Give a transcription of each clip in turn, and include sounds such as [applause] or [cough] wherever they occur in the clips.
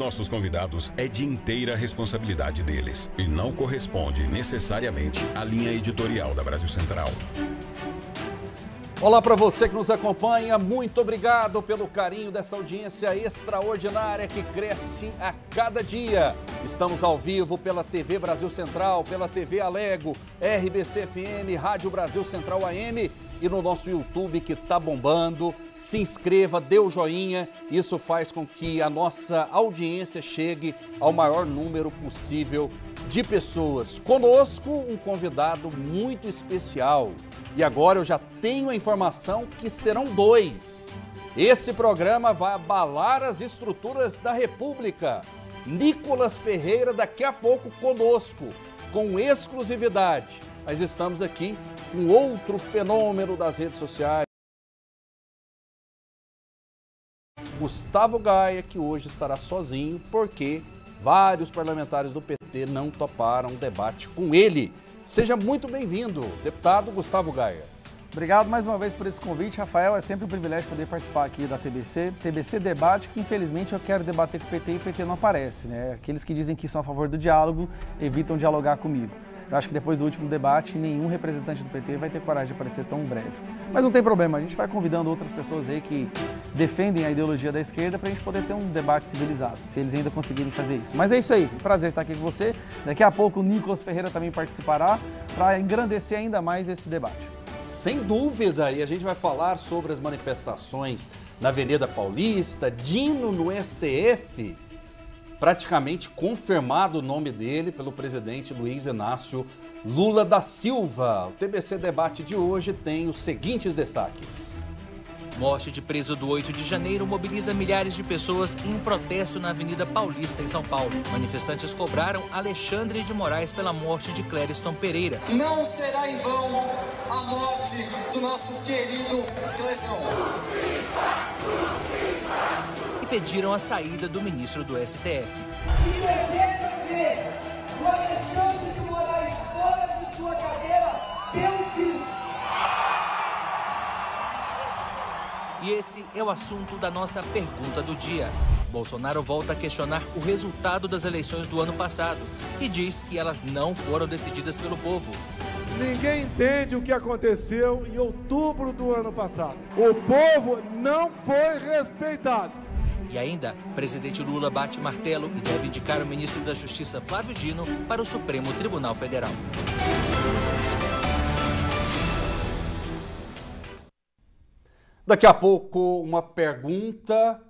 nossos convidados é de inteira responsabilidade deles e não corresponde necessariamente à linha editorial da Brasil Central. Olá para você que nos acompanha, muito obrigado pelo carinho dessa audiência extraordinária que cresce a cada dia. Estamos ao vivo pela TV Brasil Central, pela TV Alego, RBC FM, Rádio Brasil Central AM e no nosso YouTube que está bombando. Se inscreva, dê o joinha. Isso faz com que a nossa audiência chegue ao maior número possível de pessoas. Conosco, um convidado muito especial. E agora eu já tenho a informação que serão dois. Esse programa vai abalar as estruturas da República. Nicolas Ferreira, daqui a pouco conosco, com exclusividade. Mas estamos aqui um outro fenômeno das redes sociais. Gustavo Gaia, que hoje estará sozinho, porque vários parlamentares do PT não toparam o debate com ele. Seja muito bem-vindo, deputado Gustavo Gaia. Obrigado mais uma vez por esse convite, Rafael. É sempre um privilégio poder participar aqui da TBC. TBC debate que, infelizmente, eu quero debater com o PT e o PT não aparece. Né? Aqueles que dizem que são a favor do diálogo evitam dialogar comigo. Eu acho que depois do último debate, nenhum representante do PT vai ter coragem de aparecer tão breve. Mas não tem problema, a gente vai convidando outras pessoas aí que defendem a ideologia da esquerda para a gente poder ter um debate civilizado, se eles ainda conseguirem fazer isso. Mas é isso aí, prazer estar aqui com você. Daqui a pouco o Nicolas Ferreira também participará para engrandecer ainda mais esse debate. Sem dúvida, e a gente vai falar sobre as manifestações na Avenida Paulista, Dino no STF praticamente confirmado o nome dele pelo presidente Luiz Inácio Lula da Silva. O TBC Debate de hoje tem os seguintes destaques. Morte de preso do 8 de janeiro mobiliza milhares de pessoas em protesto na Avenida Paulista, em São Paulo. Manifestantes cobraram Alexandre de Moraes pela morte de Clériston Pereira. Não será em vão a morte do nosso querido Clériston pediram a saída do ministro do STF. E esse é o assunto da nossa pergunta do dia. Bolsonaro volta a questionar o resultado das eleições do ano passado e diz que elas não foram decididas pelo povo. Ninguém entende o que aconteceu em outubro do ano passado. O povo não foi respeitado. E ainda, presidente Lula bate martelo e deve indicar o ministro da Justiça Flávio Dino para o Supremo Tribunal Federal. Daqui a pouco, uma pergunta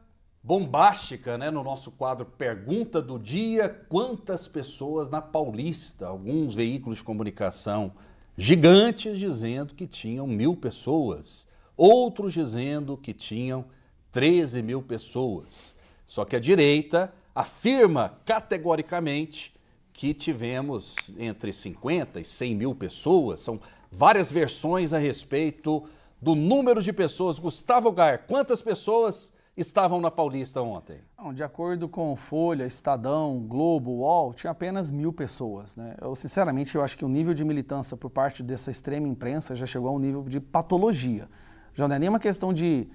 bombástica, né? No nosso quadro Pergunta do Dia: quantas pessoas na Paulista, alguns veículos de comunicação gigantes dizendo que tinham mil pessoas, outros dizendo que tinham 13 mil pessoas. Só que a direita afirma categoricamente que tivemos entre 50 e 100 mil pessoas. São várias versões a respeito do número de pessoas. Gustavo Gar, quantas pessoas estavam na Paulista ontem? Não, de acordo com Folha, Estadão, Globo, UOL, tinha apenas mil pessoas. Né? Eu, sinceramente, eu acho que o nível de militância por parte dessa extrema imprensa já chegou a um nível de patologia. Já não é nem uma questão de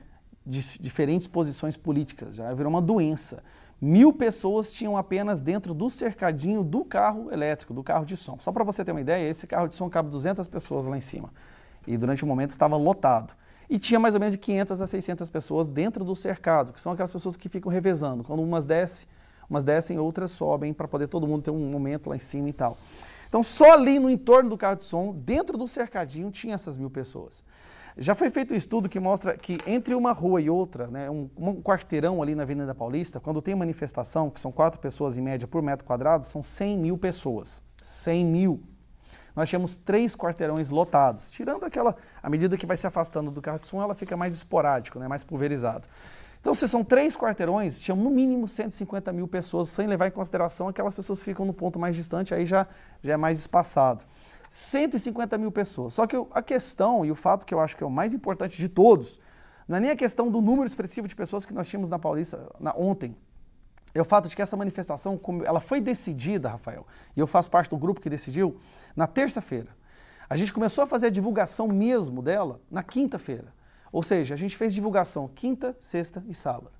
diferentes posições políticas, já virou uma doença. Mil pessoas tinham apenas dentro do cercadinho do carro elétrico, do carro de som. Só para você ter uma ideia, esse carro de som cabe 200 pessoas lá em cima. E durante o um momento estava lotado. E tinha mais ou menos de 500 a 600 pessoas dentro do cercado, que são aquelas pessoas que ficam revezando. Quando umas descem, umas descem, outras sobem, para poder todo mundo ter um momento lá em cima e tal. Então, só ali no entorno do carro de som, dentro do cercadinho, tinha essas mil pessoas. Já foi feito um estudo que mostra que entre uma rua e outra, né, um, um quarteirão ali na Avenida Paulista, quando tem manifestação, que são quatro pessoas em média por metro quadrado, são 100 mil pessoas. 100 mil. Nós tínhamos três quarteirões lotados, tirando aquela. À medida que vai se afastando do carro de som, ela fica mais esporádico, né, mais pulverizado. Então, se são três quarteirões, tinham no mínimo 150 mil pessoas, sem levar em consideração aquelas pessoas que ficam no ponto mais distante, aí já, já é mais espaçado. 150 mil pessoas. Só que a questão e o fato que eu acho que é o mais importante de todos, não é nem a questão do número expressivo de pessoas que nós tínhamos na Paulista na, ontem. É o fato de que essa manifestação, ela foi decidida, Rafael, e eu faço parte do grupo que decidiu, na terça-feira. A gente começou a fazer a divulgação mesmo dela na quinta-feira. Ou seja, a gente fez divulgação quinta, sexta e sábado.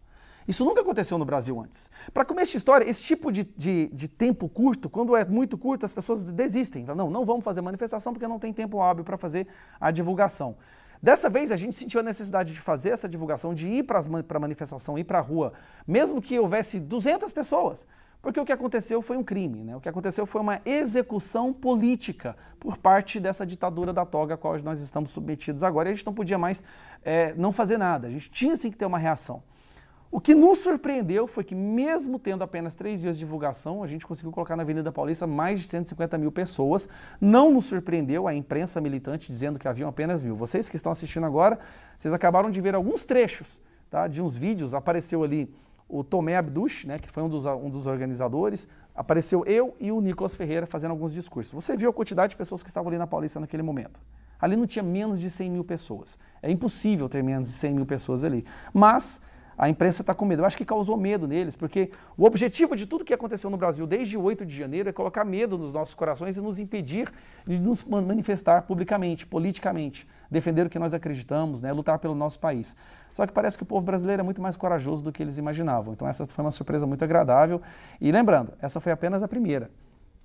Isso nunca aconteceu no Brasil antes. Para começar a história, esse tipo de, de, de, tempo curto, quando é muito curto, as pessoas desistem. Não, não vamos fazer manifestação porque não tem tempo hábil para fazer a divulgação. Dessa vez a gente sentiu a necessidade de fazer essa divulgação, de ir para a manifestação, ir para a rua, mesmo que houvesse 200 pessoas. Porque o que aconteceu foi um crime, né? o que aconteceu foi uma execução política por parte dessa ditadura da toga a qual nós estamos submetidos agora e a gente não podia mais é, não fazer nada, a gente tinha sim que ter uma reação. O que nos surpreendeu foi que, mesmo tendo apenas três dias de divulgação, a gente conseguiu colocar na Avenida Paulista mais de 150 mil pessoas. Não nos surpreendeu a imprensa militante dizendo que haviam apenas mil. Vocês que estão assistindo agora, vocês acabaram de ver alguns trechos tá, de uns vídeos. Apareceu ali o Tomé Abdush, né, que foi um dos, um dos organizadores, apareceu eu e o Nicolas Ferreira fazendo alguns discursos. Você viu a quantidade de pessoas que estavam ali na Paulista naquele momento. Ali não tinha menos de 100 mil pessoas. É impossível ter menos de 100 mil pessoas ali. Mas a imprensa está com medo. Eu acho que causou medo neles, porque o objetivo de tudo que aconteceu no Brasil desde 8 de janeiro é colocar medo nos nossos corações e nos impedir de nos manifestar publicamente, politicamente, defender o que nós acreditamos, né, lutar pelo nosso país. Só que parece que o povo brasileiro é muito mais corajoso do que eles imaginavam. Então essa foi uma surpresa muito agradável. E lembrando, essa foi apenas a primeira.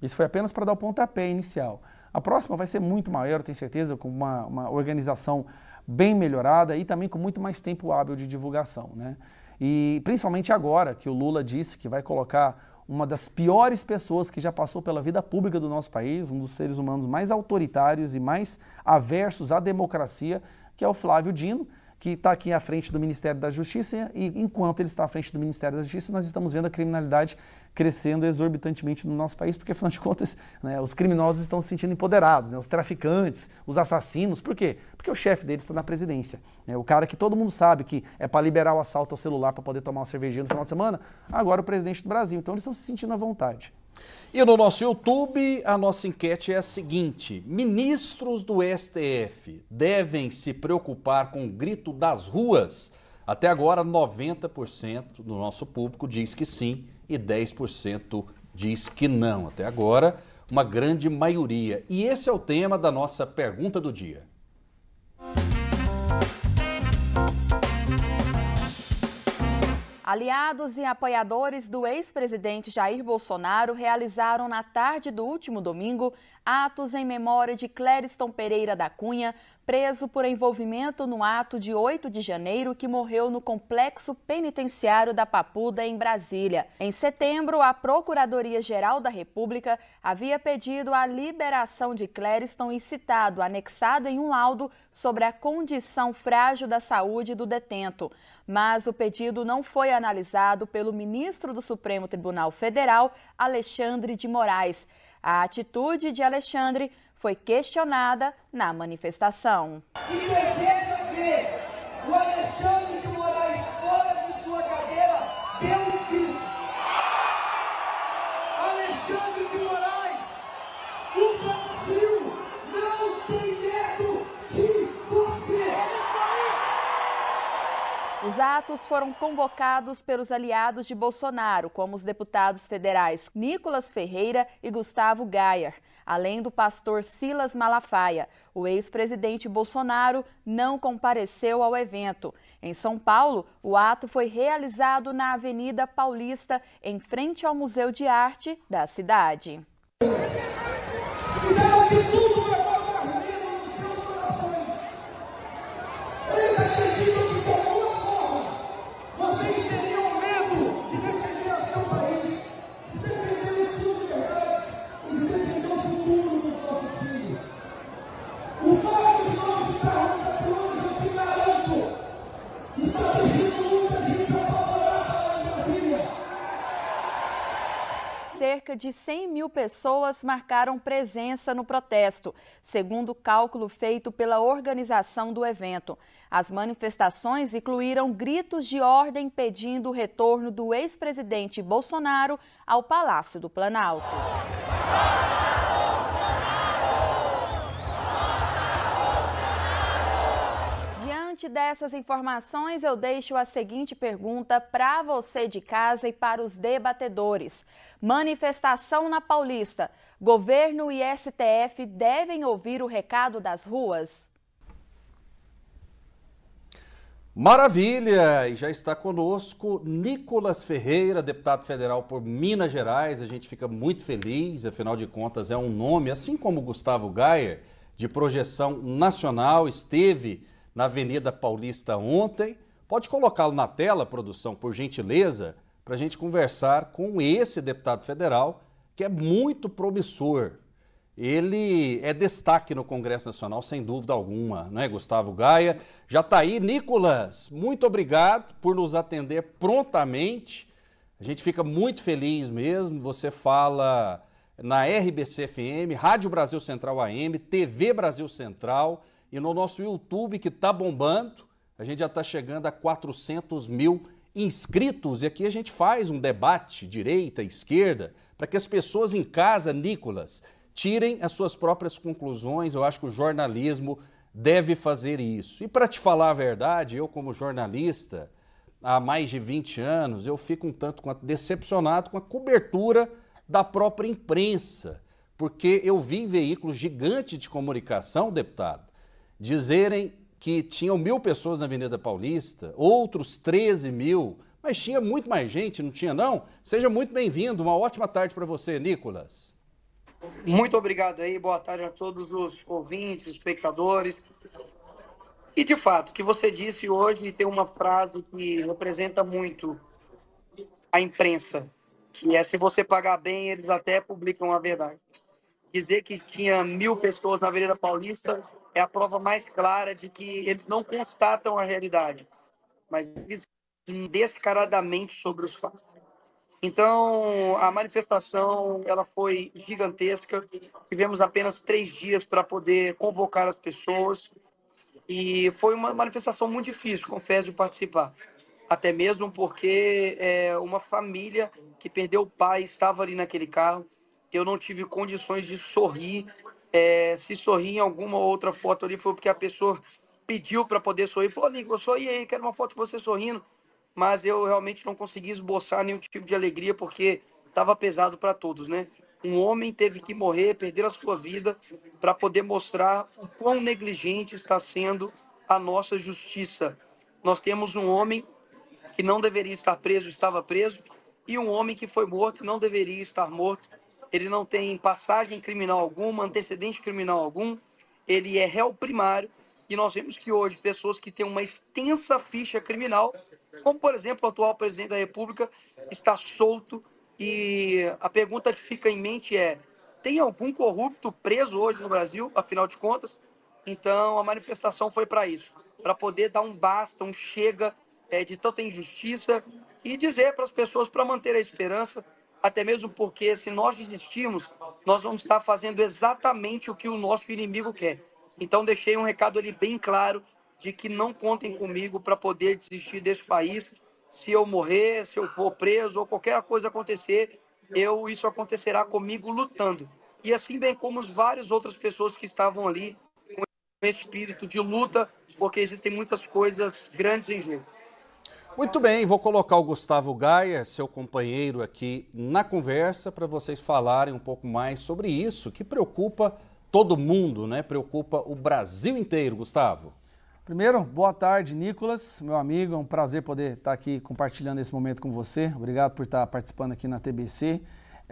Isso foi apenas para dar o pontapé inicial. A próxima vai ser muito maior, tenho certeza, com uma, uma organização bem melhorada e também com muito mais tempo hábil de divulgação. Né? E principalmente agora que o Lula disse que vai colocar uma das piores pessoas que já passou pela vida pública do nosso país, um dos seres humanos mais autoritários e mais aversos à democracia, que é o Flávio Dino que está aqui à frente do Ministério da Justiça, e enquanto ele está à frente do Ministério da Justiça, nós estamos vendo a criminalidade crescendo exorbitantemente no nosso país, porque afinal de contas, né, os criminosos estão se sentindo empoderados, né, os traficantes, os assassinos, por quê? Porque o chefe deles está na presidência. Né, o cara que todo mundo sabe que é para liberar o assalto ao celular para poder tomar uma cervejinha no final de semana, agora o presidente do Brasil. Então eles estão se sentindo à vontade. E no nosso YouTube, a nossa enquete é a seguinte: ministros do STF devem se preocupar com o grito das ruas? Até agora, 90% do nosso público diz que sim e 10% diz que não. Até agora, uma grande maioria. E esse é o tema da nossa pergunta do dia. Aliados e apoiadores do ex-presidente Jair Bolsonaro realizaram na tarde do último domingo atos em memória de Clériston Pereira da Cunha, preso por envolvimento no ato de 8 de janeiro que morreu no complexo penitenciário da Papuda, em Brasília. Em setembro, a Procuradoria-Geral da República havia pedido a liberação de Clériston e citado, anexado em um laudo, sobre a condição frágil da saúde do detento. Mas o pedido não foi analisado pelo ministro do Supremo Tribunal Federal, Alexandre de Moraes. A atitude de Alexandre foi questionada na manifestação. E deseja ver o Alexandre de Moraes fora de sua cadeira deu um grito. Alexandre de Moraes, o Brasil não tem medo de você. Os atos foram convocados pelos aliados de Bolsonaro, como os deputados federais Nicolas Ferreira e Gustavo Gayer. Além do pastor Silas Malafaia, o ex-presidente Bolsonaro não compareceu ao evento. Em São Paulo, o ato foi realizado na Avenida Paulista, em frente ao Museu de Arte da cidade. Fizeram tudo cerca de 100 mil pessoas marcaram presença no protesto, segundo o cálculo feito pela organização do evento. As manifestações incluíram gritos de ordem pedindo o retorno do ex-presidente Bolsonaro ao Palácio do Planalto. Diante dessas informações, eu deixo a seguinte pergunta para você de casa e para os debatedores. Manifestação na Paulista. Governo e STF devem ouvir o recado das ruas? Maravilha! E já está conosco Nicolas Ferreira, deputado federal por Minas Gerais. A gente fica muito feliz, afinal de contas, é um nome, assim como Gustavo Gayer, de projeção nacional, esteve na Avenida Paulista ontem. Pode colocá-lo na tela, produção, por gentileza, para a gente conversar com esse deputado federal que é muito promissor. Ele é destaque no Congresso Nacional, sem dúvida alguma, não é Gustavo Gaia? Já está aí. Nicolas, muito obrigado por nos atender prontamente. A gente fica muito feliz mesmo. Você fala na RBC-FM, Rádio Brasil Central AM, TV Brasil Central e no nosso YouTube, que está bombando. A gente já está chegando a 400 mil inscritos e aqui a gente faz um debate direita, esquerda, para que as pessoas em casa, Nicolas, tirem as suas próprias conclusões. Eu acho que o jornalismo deve fazer isso. E para te falar a verdade, eu como jornalista, há mais de 20 anos, eu fico um tanto quanto decepcionado com a cobertura da própria imprensa, porque eu vi veículos gigantes de comunicação, deputado, dizerem que tinham mil pessoas na Avenida Paulista, outros 13 mil, mas tinha muito mais gente, não tinha não? Seja muito bem-vindo, uma ótima tarde para você, Nicolas. Muito obrigado aí, boa tarde a todos os ouvintes, espectadores. E de fato, o que você disse hoje tem uma frase que representa muito a imprensa, que é se você pagar bem, eles até publicam a verdade. Dizer que tinha mil pessoas na Avenida Paulista é a prova mais clara de que eles não constatam a realidade, mas eles descaradamente sobre os fatos. Então, a manifestação ela foi gigantesca. Tivemos apenas três dias para poder convocar as pessoas e foi uma manifestação muito difícil, confesso, de participar. Até mesmo porque é, uma família que perdeu o pai estava ali naquele carro. Eu não tive condições de sorrir é, se sorrir em alguma outra foto ali, foi porque a pessoa pediu para poder sorrir. Falou, Nico, eu sorri aí, quero uma foto de você sorrindo. Mas eu realmente não consegui esboçar nenhum tipo de alegria, porque estava pesado para todos, né? Um homem teve que morrer, perder a sua vida, para poder mostrar o quão negligente está sendo a nossa justiça. Nós temos um homem que não deveria estar preso, estava preso, e um homem que foi morto, não deveria estar morto, ele não tem passagem criminal alguma, antecedente criminal algum, ele é réu primário e nós vemos que hoje pessoas que têm uma extensa ficha criminal, como por exemplo o atual presidente da República, está solto e a pergunta que fica em mente é: tem algum corrupto preso hoje no Brasil, afinal de contas? Então a manifestação foi para isso, para poder dar um basta, um chega é, de tanta injustiça e dizer para as pessoas para manter a esperança até mesmo porque se nós desistirmos, nós vamos estar fazendo exatamente o que o nosso inimigo quer. Então, deixei um recado ali bem claro de que não contem comigo para poder desistir desse país. Se eu morrer, se eu for preso ou qualquer coisa acontecer, eu isso acontecerá comigo lutando. E assim bem como várias outras pessoas que estavam ali com espírito de luta, porque existem muitas coisas grandes em jogo. Muito bem, vou colocar o Gustavo Gaia, seu companheiro aqui na conversa, para vocês falarem um pouco mais sobre isso que preocupa todo mundo, né? Preocupa o Brasil inteiro, Gustavo. Primeiro, boa tarde, Nicolas, meu amigo. É um prazer poder estar aqui compartilhando esse momento com você. Obrigado por estar participando aqui na TBC.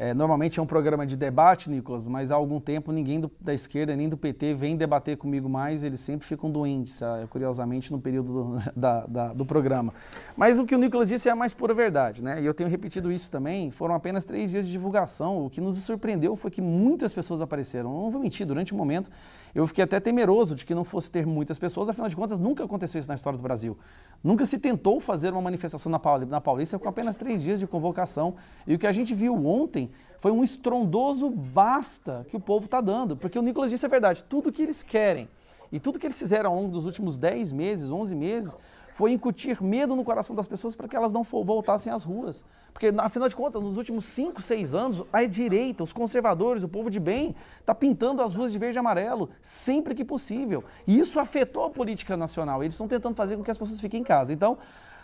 É, normalmente é um programa de debate, Nicolas, mas há algum tempo ninguém do, da esquerda nem do PT vem debater comigo mais, eles sempre ficam doentes, sabe? Ah, curiosamente, no período do, [laughs] da, da, do programa. Mas o que o Nicolas disse é a mais pura verdade, né? E eu tenho repetido isso também. Foram apenas três dias de divulgação. O que nos surpreendeu foi que muitas pessoas apareceram. Não vou mentir, durante o um momento eu fiquei até temeroso de que não fosse ter muitas pessoas, afinal de contas, nunca aconteceu isso na história do Brasil. Nunca se tentou fazer uma manifestação na Paulista com apenas três dias de convocação. E o que a gente viu ontem foi um estrondoso basta que o povo está dando, porque o Nicolas disse a verdade, tudo que eles querem e tudo que eles fizeram ao longo dos últimos 10 meses, 11 meses, foi incutir medo no coração das pessoas para que elas não voltassem às ruas. Porque, afinal de contas, nos últimos 5, 6 anos, a direita, os conservadores, o povo de bem, está pintando as ruas de verde e amarelo sempre que possível. E isso afetou a política nacional. Eles estão tentando fazer com que as pessoas fiquem em casa. Então,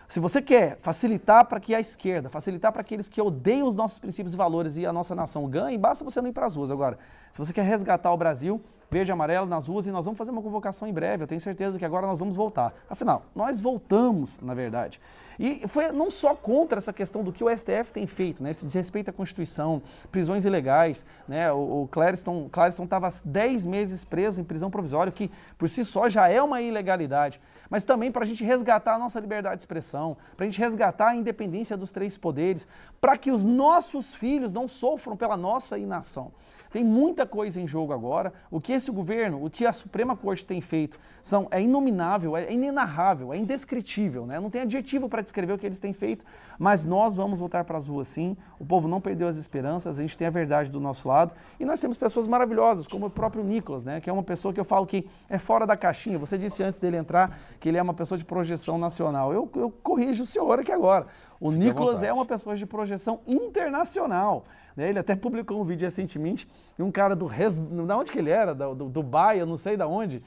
se você quer facilitar para que a esquerda, facilitar para aqueles que odeiam os nossos princípios e valores e a nossa nação ganhe, basta você não ir para as ruas. Agora, se você quer resgatar o Brasil, verde e amarelo nas ruas, e nós vamos fazer uma convocação em breve, eu tenho certeza que agora nós vamos voltar. Afinal, nós voltamos, na verdade. E foi não só contra essa questão do que o STF tem feito, né, esse desrespeito à Constituição, prisões ilegais, né, o, o Clareston estava 10 meses preso em prisão provisória, que por si só já é uma ilegalidade mas também para a gente resgatar a nossa liberdade de expressão, para a gente resgatar a independência dos três poderes, para que os nossos filhos não sofram pela nossa inação. Tem muita coisa em jogo agora. O que esse governo, o que a Suprema Corte tem feito, são é inominável, é inenarrável, é indescritível, né? Não tem adjetivo para descrever o que eles têm feito, mas nós vamos voltar para as ruas sim. O povo não perdeu as esperanças, a gente tem a verdade do nosso lado e nós temos pessoas maravilhosas, como o próprio Nicolas, né, que é uma pessoa que eu falo que é fora da caixinha. Você disse antes dele entrar que ele é uma pessoa de projeção nacional. Eu, eu corrijo o senhor aqui agora. O Fique Nicolas é uma pessoa de projeção internacional. Né? Ele até publicou um vídeo recentemente e um cara do... Res... Da onde que ele era? Do, do Dubai, eu não sei da onde.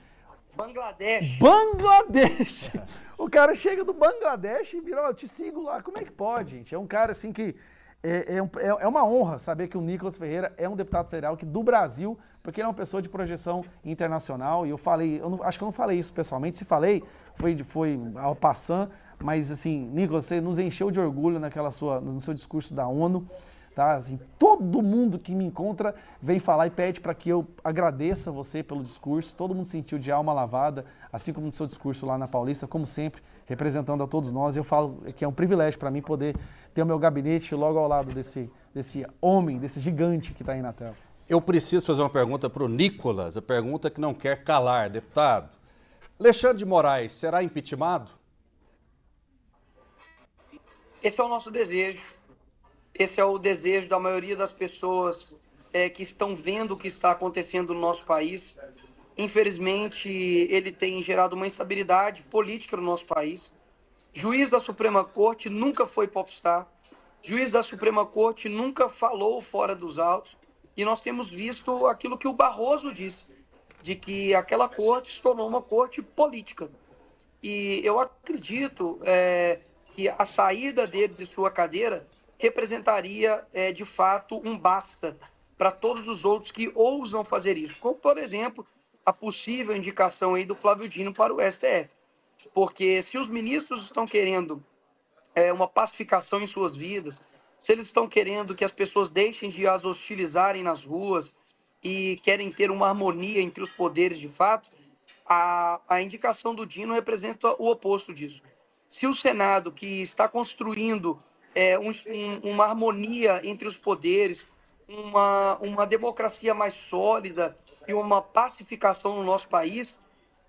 Bangladesh. Bangladesh! [laughs] O cara chega do Bangladesh e vira, ó, oh, te sigo lá. Como é que pode, gente? É um cara assim que... É, é, é, é, uma honra saber que o Nicolas Ferreira é um deputado federal que do Brasil porque ele é uma pessoa de projeção internacional. E eu falei, eu não, acho que eu não falei isso pessoalmente. Se falei, foi, foi ao passar. Mas, assim, Nicolas, você nos encheu de orgulho naquela sua, no seu discurso da ONU. Tá? Assim, todo mundo que me encontra vem falar e pede para que eu agradeça você pelo discurso. Todo mundo sentiu de alma lavada, assim como no seu discurso lá na Paulista, como sempre, representando a todos nós. Eu falo que é um privilégio para mim poder ter o meu gabinete logo ao lado desse, desse homem, desse gigante que está aí na tela. Eu preciso fazer uma pergunta para o Nicolas, a pergunta que não quer calar, deputado. Alexandre de Moraes será impeachmentado? Esse é o nosso desejo. Esse é o desejo da maioria das pessoas é, que estão vendo o que está acontecendo no nosso país. Infelizmente, ele tem gerado uma instabilidade política no nosso país. Juiz da Suprema Corte nunca foi popstar. Juiz da Suprema Corte nunca falou fora dos autos. E nós temos visto aquilo que o Barroso disse, de que aquela corte se tornou uma corte política. E eu acredito é, que a saída dele de sua cadeira representaria, é, de fato, um basta para todos os outros que ousam fazer isso. Como, por exemplo, a possível indicação aí do Flávio Dino para o STF. Porque se os ministros estão querendo é, uma pacificação em suas vidas, se eles estão querendo que as pessoas deixem de as hostilizarem nas ruas e querem ter uma harmonia entre os poderes de fato, a, a indicação do Dino representa o oposto disso. Se o Senado, que está construindo é, um, uma harmonia entre os poderes, uma, uma democracia mais sólida e uma pacificação no nosso país,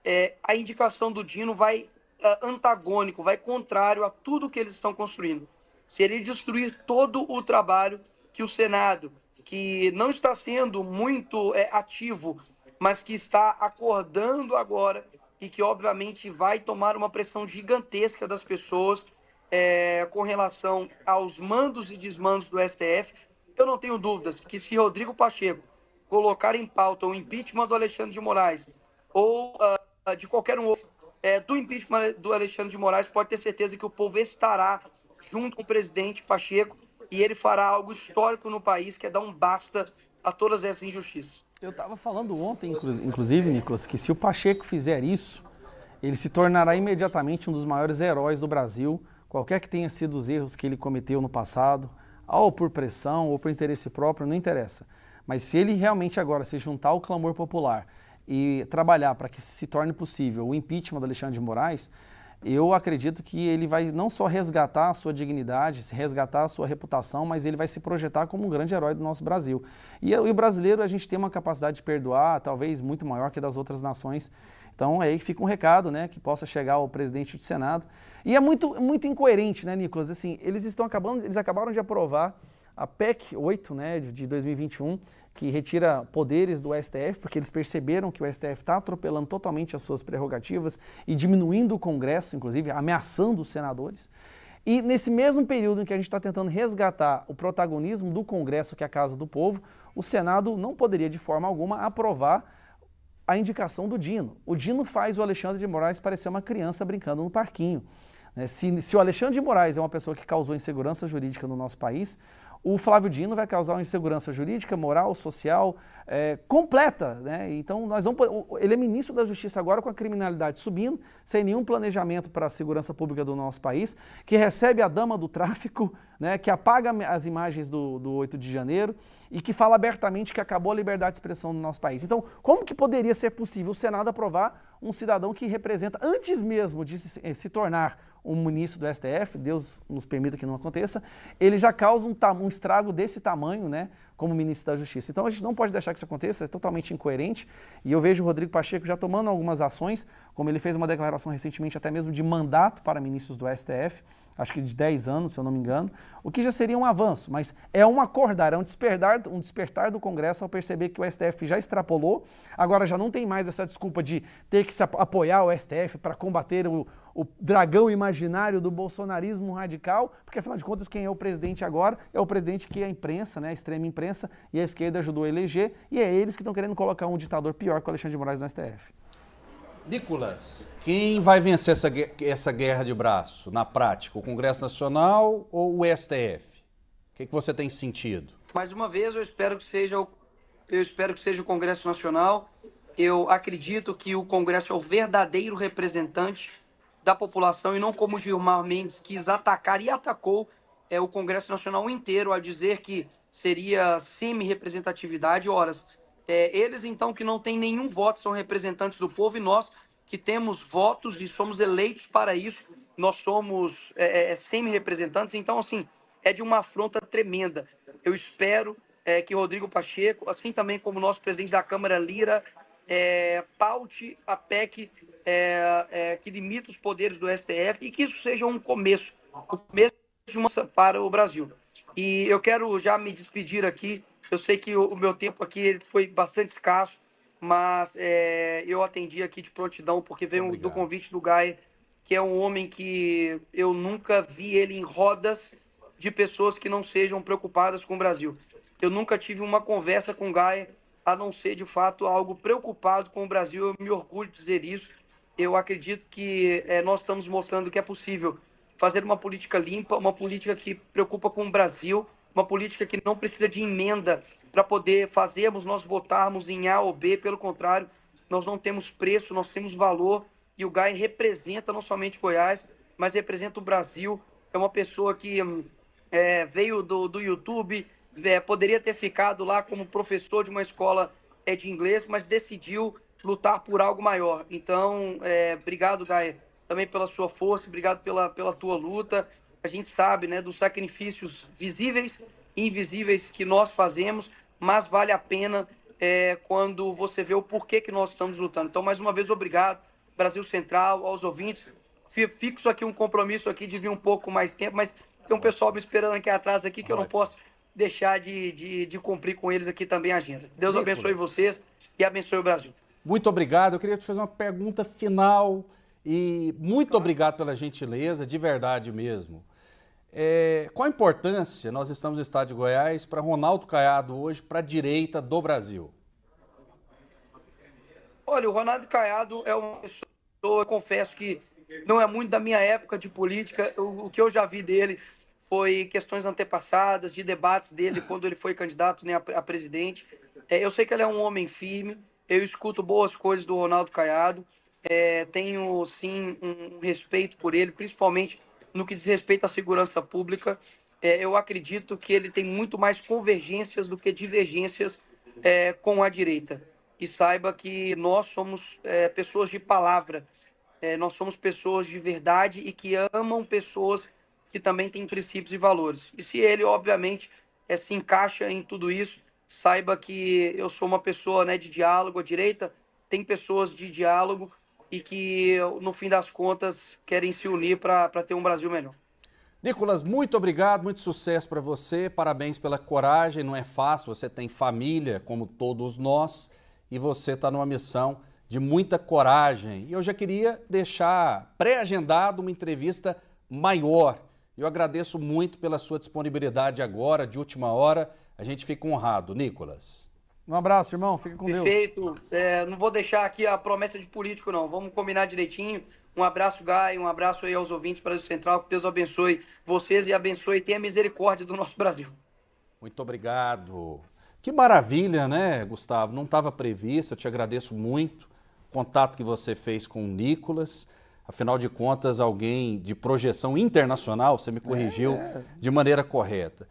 é, a indicação do Dino vai é, antagônico, vai contrário a tudo que eles estão construindo seria destruir todo o trabalho que o Senado, que não está sendo muito é, ativo, mas que está acordando agora e que obviamente vai tomar uma pressão gigantesca das pessoas é, com relação aos mandos e desmandos do STF. Eu não tenho dúvidas que se Rodrigo Pacheco colocar em pauta o impeachment do Alexandre de Moraes ou uh, de qualquer um outro é, do impeachment do Alexandre de Moraes, pode ter certeza que o povo estará junto com o presidente Pacheco, e ele fará algo histórico no país, que é dar um basta a todas essas injustiças. Eu estava falando ontem, inclusive, Nicolas, que se o Pacheco fizer isso, ele se tornará imediatamente um dos maiores heróis do Brasil, qualquer que tenha sido os erros que ele cometeu no passado, ou por pressão, ou por interesse próprio, não interessa. Mas se ele realmente agora se juntar ao clamor popular e trabalhar para que se torne possível o impeachment do Alexandre de Moraes, eu acredito que ele vai não só resgatar a sua dignidade, resgatar a sua reputação, mas ele vai se projetar como um grande herói do nosso Brasil. E, e o brasileiro, a gente tem uma capacidade de perdoar, talvez muito maior que das outras nações. Então, é aí que fica um recado, né, que possa chegar ao presidente do Senado. E é muito, muito incoerente, né, Nicolas? Assim, eles estão acabando, eles acabaram de aprovar a PEC 8 né, de 2021, que retira poderes do STF, porque eles perceberam que o STF está atropelando totalmente as suas prerrogativas e diminuindo o Congresso, inclusive, ameaçando os senadores. E nesse mesmo período em que a gente está tentando resgatar o protagonismo do Congresso, que é a Casa do Povo, o Senado não poderia de forma alguma aprovar a indicação do Dino. O Dino faz o Alexandre de Moraes parecer uma criança brincando no parquinho. Né. Se, se o Alexandre de Moraes é uma pessoa que causou insegurança jurídica no nosso país, o Flávio Dino vai causar uma insegurança jurídica, moral, social, é, completa. Né? Então, nós vamos, ele é ministro da Justiça agora com a criminalidade subindo, sem nenhum planejamento para a segurança pública do nosso país, que recebe a dama do tráfico, né? que apaga as imagens do, do 8 de janeiro e que fala abertamente que acabou a liberdade de expressão no nosso país. Então, como que poderia ser possível o Senado aprovar um cidadão que representa, antes mesmo de se, eh, se tornar um ministro do STF, Deus nos permita que não aconteça, ele já causa um, um, estrago desse tamanho, né, como ministro da Justiça. Então a gente não pode deixar que isso aconteça, é totalmente incoerente. E eu vejo o Rodrigo Pacheco já tomando algumas ações, como ele fez uma declaração recentemente, até mesmo de mandato para ministros do STF acho que de 10 anos, se eu não me engano, o que já seria um avanço, mas é um acordar, é um despertar, um despertar do Congresso ao perceber que o STF já extrapolou, agora já não tem mais essa desculpa de ter que se apoiar o STF para combater o, o dragão imaginário do bolsonarismo radical, porque afinal de contas quem é o presidente agora é o presidente que é a imprensa, né, a extrema imprensa e a esquerda ajudou a eleger, e é eles que estão querendo colocar um ditador pior que o Alexandre de Moraes no STF. Nicolas, quem vai vencer essa, essa guerra de braço na prática? O Congresso Nacional ou o STF? O que, que você tem sentido? Mais uma vez, eu espero que seja o, eu espero que seja o Congresso Nacional. Eu acredito que o Congresso é o verdadeiro representante da população e não como o Gilmar Mendes quis atacar e atacou é, o Congresso Nacional inteiro ao dizer que seria semi-representatividade. Horas, é, eles, então, que não têm nenhum voto, são representantes do povo, e nós, que temos votos e somos eleitos para isso, nós somos é, é, é, semi-representantes. Então, assim, é de uma afronta tremenda. Eu espero é, que Rodrigo Pacheco, assim também como o nosso presidente da Câmara, Lira, é, paute a PEC é, que limita os poderes do STF e que isso seja um começo, um começo de uma para o Brasil. E eu quero já me despedir aqui eu sei que o, meu tempo aqui foi bastante escasso, mas é, eu atendi aqui de prontidão porque veio do convite do Gaia, que é um homem que eu nunca vi ele em rodas de pessoas que não sejam preocupadas com o Brasil. Eu nunca tive uma conversa com o Gaia a não ser de fato algo preocupado com o Brasil. Eu me orgulho de dizer isso. Eu acredito que é, nós estamos mostrando que é possível fazer uma política limpa, uma política que preocupa com o Brasil uma política que não precisa de emenda para poder fazermos nós votarmos em A ou B, pelo contrário, nós não temos preço, nós temos valor e o Gai representa não somente Goiás, mas representa o Brasil. É uma pessoa que hum, é, veio do, do YouTube, é, poderia ter ficado lá como professor de uma escola é, de inglês, mas decidiu lutar por algo maior. Então, é, obrigado, Gai, também pela sua força, obrigado pela, pela tua luta a gente sabe né, dos sacrifícios visíveis e invisíveis que nós fazemos, mas vale a pena é, quando você vê o porquê que nós estamos lutando. Então, mais uma vez, obrigado, Brasil Central, aos ouvintes. Fixo aqui um compromisso aqui de vir um pouco mais tempo, mas tem um pessoal me esperando aqui atrás aqui que eu não posso deixar de, de, de cumprir com eles aqui também a agenda. Deus abençoe vocês e abençoe o Brasil. Muito obrigado. Eu queria te fazer uma pergunta final e muito claro. obrigado pela gentileza, de verdade mesmo. É, qual a importância, nós estamos no estado de Goiás, para Ronaldo Caiado hoje para a direita do Brasil? Olha, o Ronaldo Caiado é uma pessoa, eu confesso que não é muito da minha época de política. O, o que eu já vi dele foi questões antepassadas, de debates dele quando ele foi candidato né, a, a presidente. É, eu sei que ele é um homem firme, eu escuto boas coisas do Ronaldo Caiado é, tenho sim um respeito por ele, principalmente no que diz respeito à segurança pública. É, eu acredito que ele tem muito mais convergências do que divergências é, com a direita. E saiba que nós somos é, pessoas de palavra, é, nós somos pessoas de verdade e que amam pessoas que também têm princípios e valores. E se ele, obviamente, é, se encaixa em tudo isso, saiba que eu sou uma pessoa né, de diálogo. A direita tem pessoas de diálogo e que, no fim das contas, querem se unir para ter um Brasil melhor. Nicolas, muito obrigado, muito sucesso para você. Parabéns pela coragem, não é fácil. Você tem família, como todos nós, e você está numa missão de muita coragem. E eu já queria deixar pré-agendado uma entrevista maior. Eu agradeço muito pela sua disponibilidade agora, de última hora. A gente fica honrado, Nicolas. Um abraço, irmão. Fica com Perfeito. Deus. Perfeito. É, não vou deixar aqui a promessa de político, não. Vamos combinar direitinho. Um abraço, Gai. Um abraço aí aos ouvintes para o Central. Que Deus abençoe vocês e abençoe e tenha misericórdia do nosso Brasil. Muito obrigado. Que maravilha, né, Gustavo? Não estava previsto. Eu te agradeço muito o contato que você fez com o Nicolas. Afinal de contas, alguém de projeção internacional, você me corrigiu é. é. de maneira correta.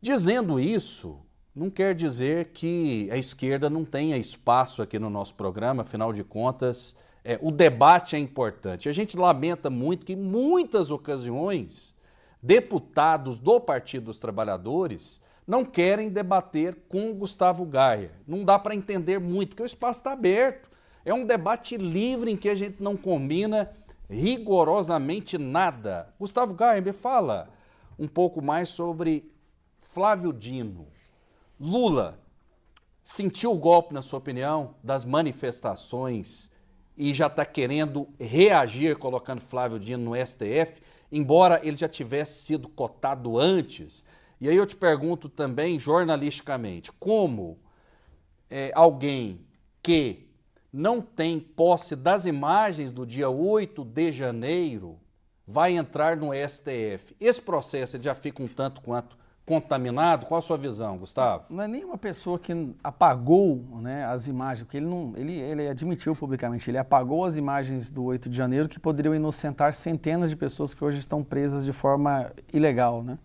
Dizendo isso, não quer dizer que a esquerda não tenha espaço aqui no nosso programa, afinal de contas, é, o debate é importante. A gente lamenta muito que, em muitas ocasiões, deputados do Partido dos Trabalhadores não querem debater com Gustavo Gaia. Não dá para entender muito, porque o espaço está aberto. É um debate livre em que a gente não combina rigorosamente nada. Gustavo Gaia, me fala um pouco mais sobre Flávio Dino. Lula sentiu o golpe, na sua opinião, das manifestações e já está querendo reagir colocando Flávio Dino no STF, embora ele já tivesse sido cotado antes? E aí eu te pergunto também, jornalisticamente, como é, alguém que não tem posse das imagens do dia 8 de janeiro vai entrar no STF? Esse processo já fica um tanto quanto contaminado? Qual a sua visão, Gustavo? Não é nenhuma pessoa que apagou né, as imagens, porque ele, não, ele, ele admitiu publicamente, ele apagou as imagens do 8 de janeiro que poderiam inocentar centenas de pessoas que hoje estão presas de forma ilegal. Né?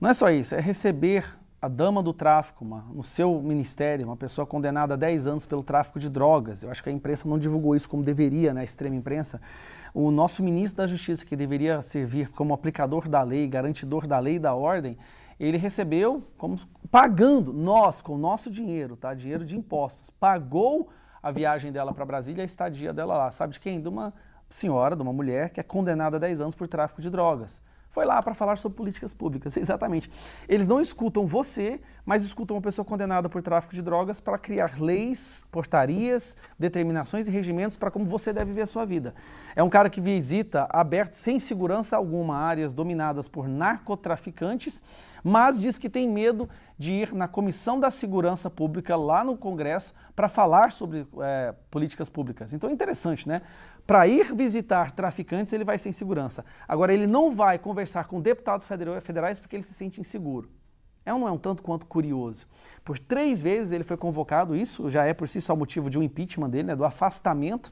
Não é só isso, é receber a dama do tráfico, uma, no seu ministério, uma pessoa condenada a 10 anos pelo tráfico de drogas. Eu acho que a imprensa não divulgou isso como deveria, né, a extrema imprensa. O nosso ministro da Justiça, que deveria servir como aplicador da lei, garantidor da lei e da ordem, ele recebeu, como, pagando nós, com o nosso dinheiro, tá? Dinheiro de impostos. Pagou a viagem dela para Brasília, a estadia dela lá. Sabe de quem? De uma senhora, de uma mulher que é condenada a 10 anos por tráfico de drogas foi lá para falar sobre políticas públicas. [laughs] Exatamente. Eles não escutam você, mas escutam uma pessoa condenada por tráfico de drogas para criar leis, portarias, determinações e regimentos para como você deve viver a sua vida. É um cara que visita aberto, sem segurança alguma, áreas dominadas por narcotraficantes, mas diz que tem medo de ir na Comissão da Segurança Pública lá no Congresso para falar sobre é, políticas públicas. Então é interessante, né? Para ir visitar traficantes, ele vai sem segurança. Agora, ele não vai conversar com deputados federais porque ele se sente inseguro. É ou não é um tanto quanto curioso? Por três vezes ele foi convocado, isso já é por si só motivo de um impeachment dele, né, do afastamento.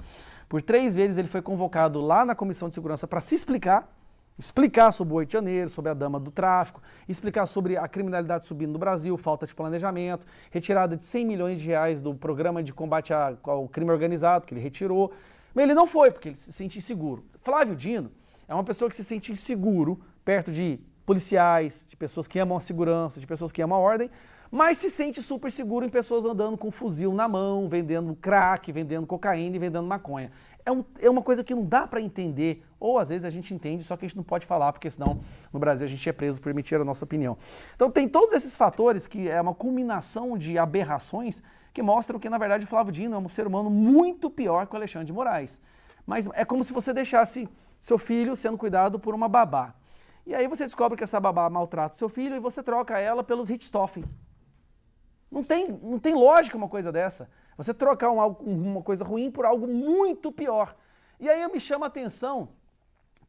Por três vezes ele foi convocado lá na Comissão de Segurança para se explicar, explicar sobre o 8 de janeiro, sobre a dama do tráfico, explicar sobre a criminalidade subindo no Brasil, falta de planejamento, retirada de 100 milhões de reais do programa de combate ao crime organizado, que ele retirou, mas ele não foi, porque ele se sente inseguro. Flávio Dino é uma pessoa que se sente inseguro perto de policiais, de pessoas que amam a segurança, de pessoas que amam a ordem, mas se sente super seguro em pessoas andando com um fuzil na mão, vendendo crack, vendendo cocaína e vendendo maconha. É, um, é uma coisa que não dá para entender, ou às vezes a gente entende, só que a gente não pode falar, porque senão no Brasil a gente é preso por emitir a nossa opinião. Então tem todos esses fatores que é uma culminação de aberrações que mostram que, na verdade, o Flávio Dino é um ser humano muito pior que o Alexandre de Moraes. Mas é como se você deixasse seu filho sendo cuidado por uma babá. E aí você descobre que essa babá maltrata seu filho e você troca ela pelos Richthofen. Não tem, não tem lógica uma coisa dessa. Você trocar uma, uma coisa ruim por algo muito pior. E aí me chama a atenção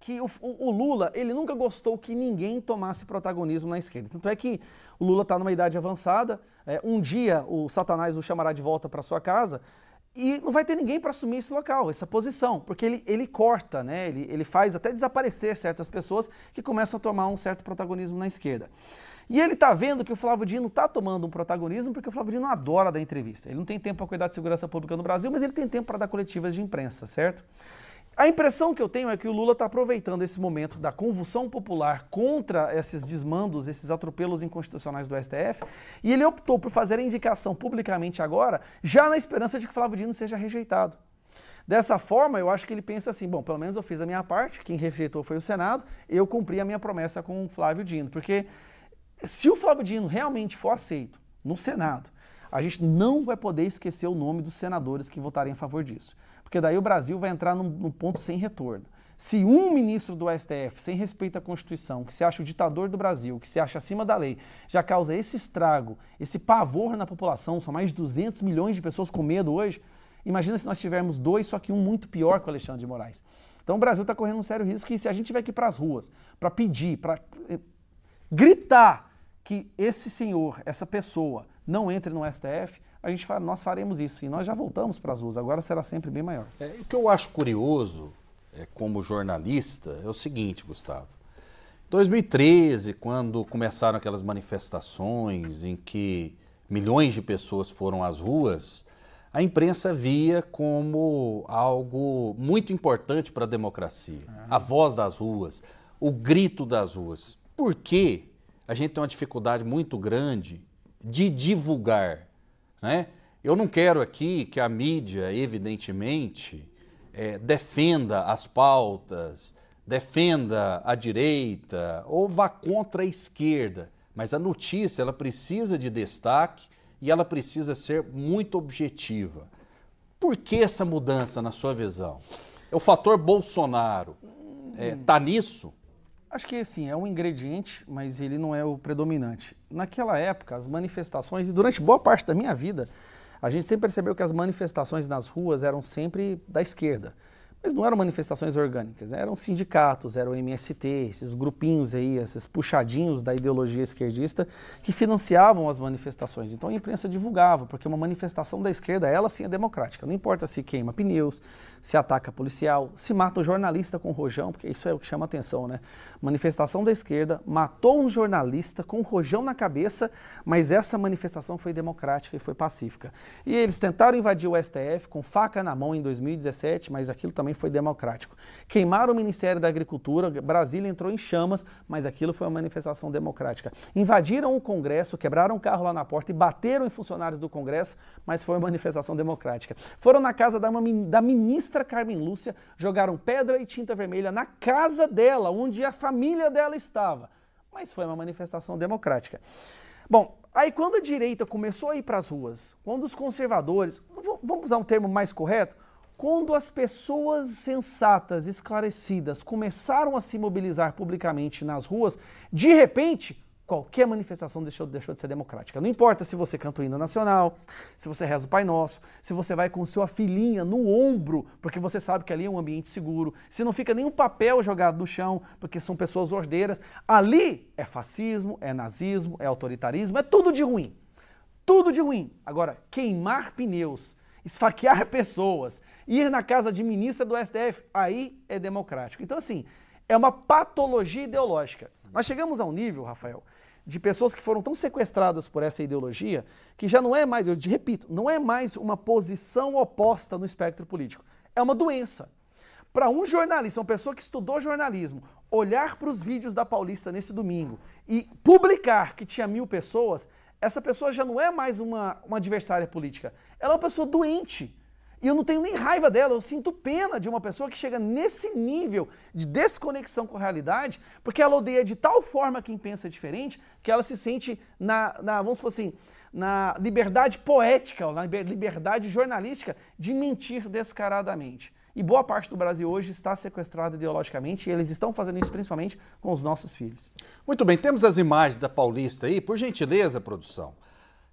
que o, o, Lula, ele nunca gostou que ninguém tomasse protagonismo na esquerda. Tanto é que o Lula está numa idade avançada, é, um dia o Satanás o chamará de volta para sua casa e não vai ter ninguém para assumir esse local, essa posição, porque ele, ele corta, né? ele, ele faz até desaparecer certas pessoas que começam a tomar um certo protagonismo na esquerda. E ele está vendo que o Flávio Dino está tomando um protagonismo porque o Flávio Dino adora dar entrevista. Ele não tem tempo para cuidar de segurança pública no Brasil, mas ele tem tempo para dar coletivas de imprensa, certo? A impressão que eu tenho é que o Lula está aproveitando esse momento da convulsão popular contra esses desmandos, esses atropelos inconstitucionais do STF, e ele optou por fazer a indicação publicamente agora, já na esperança de que Flávio Dino seja rejeitado. Dessa forma, eu acho que ele pensa assim: bom, pelo menos eu fiz a minha parte, quem rejeitou foi o Senado, eu cumpri a minha promessa com o Flávio Dino. Porque se o Flávio Dino realmente for aceito no Senado, a gente não vai poder esquecer o nome dos senadores que votarem a favor disso. Porque daí o Brasil vai entrar num, num ponto sem retorno. Se um ministro do STF, sem respeito à Constituição, que se acha o ditador do Brasil, que se acha acima da lei, já causa esse estrago, esse pavor na população, são mais de 200 milhões de pessoas com medo hoje, imagina se nós tivermos dois, só que um muito pior que o Alexandre de Moraes. Então o Brasil está correndo um sério risco e se a gente tiver que ir para as ruas, para pedir, para eh, gritar que esse senhor, essa pessoa, não entre no STF, a gente nós faremos isso. E nós já voltamos para as ruas, agora será sempre bem maior. É, o que eu acho curioso, é, como jornalista, é o seguinte, Gustavo. 2013, quando começaram aquelas manifestações em que milhões de pessoas foram às ruas, a imprensa via como algo muito importante para a democracia. Ah. A voz das ruas, o grito das ruas. Por que a gente tem uma dificuldade muito grande de divulgar né? Eu não quero aqui que a mídia, evidentemente, é, defenda as pautas, defenda a direita ou vá contra a esquerda, mas a notícia ela precisa de destaque e ela precisa ser muito objetiva. Por que essa mudança, na sua visão? É o fator Bolsonaro está é, tá nisso? Acho que assim, é um ingrediente, mas ele não é o predominante. Naquela época, as manifestações, e durante boa parte da minha vida, a gente sempre percebeu que as manifestações nas ruas eram sempre da esquerda. Mas não eram manifestações orgânicas, né? eram sindicatos, eram MST, esses grupinhos aí, esses puxadinhos da ideologia esquerdista que financiavam as manifestações. Então a imprensa divulgava, porque uma manifestação da esquerda, ela sim é democrática. Não importa se queima pneus, se ataca policial, se mata um jornalista com rojão, porque isso é o que chama atenção, né? Manifestação da esquerda matou um jornalista com rojão na cabeça, mas essa manifestação foi democrática e foi pacífica. E eles tentaram invadir o STF com faca na mão em 2017, mas aquilo também foi democrático. Queimaram o Ministério da Agricultura, Brasília entrou em chamas, mas aquilo foi uma manifestação democrática. Invadiram o Congresso, quebraram o carro lá na porta e bateram em funcionários do Congresso, mas foi uma manifestação democrática. Foram na casa da, uma, da ministra ministra Carmen Lúcia jogaram pedra e tinta vermelha na casa dela, onde a família dela estava. Mas foi uma manifestação democrática. Bom, aí quando a direita começou a ir para as ruas, quando os conservadores, vamos usar um termo mais correto, quando as pessoas sensatas, esclarecidas, começaram a se mobilizar publicamente nas ruas, de repente, qualquer manifestação deixou, deixou, de ser democrática. Não importa se você canta o hino nacional, se você reza o Pai Nosso, se você vai com sua filhinha no ombro, porque você sabe que ali é um ambiente seguro, se não fica nenhum papel jogado no chão, porque são pessoas ordeiras. Ali é fascismo, é nazismo, é autoritarismo, é tudo de ruim. Tudo de ruim. Agora, queimar pneus, esfaquear pessoas, ir na casa de ministra do STF, aí é democrático. Então, assim, é uma patologia ideológica. Nós chegamos a um nível, Rafael, de pessoas que foram tão sequestradas por essa ideologia que já não é mais, eu te repito, não é mais uma posição oposta no espectro político. É uma doença. Para um jornalista, uma pessoa que estudou jornalismo, olhar para os vídeos da Paulista nesse domingo e publicar que tinha mil pessoas, essa pessoa já não é mais uma, uma adversária política. Ela é uma pessoa doente e eu não tenho nem raiva dela, eu sinto pena de uma pessoa que chega nesse nível de desconexão com a realidade, porque ela odeia de tal forma quem pensa diferente que ela se sente na, na vamos supor assim, na liberdade poética ou na liberdade jornalística de mentir descaradamente. E boa parte do Brasil hoje está sequestrada ideologicamente e eles estão fazendo isso principalmente com os nossos filhos. Muito bem, temos as imagens da Paulista aí, por gentileza, produção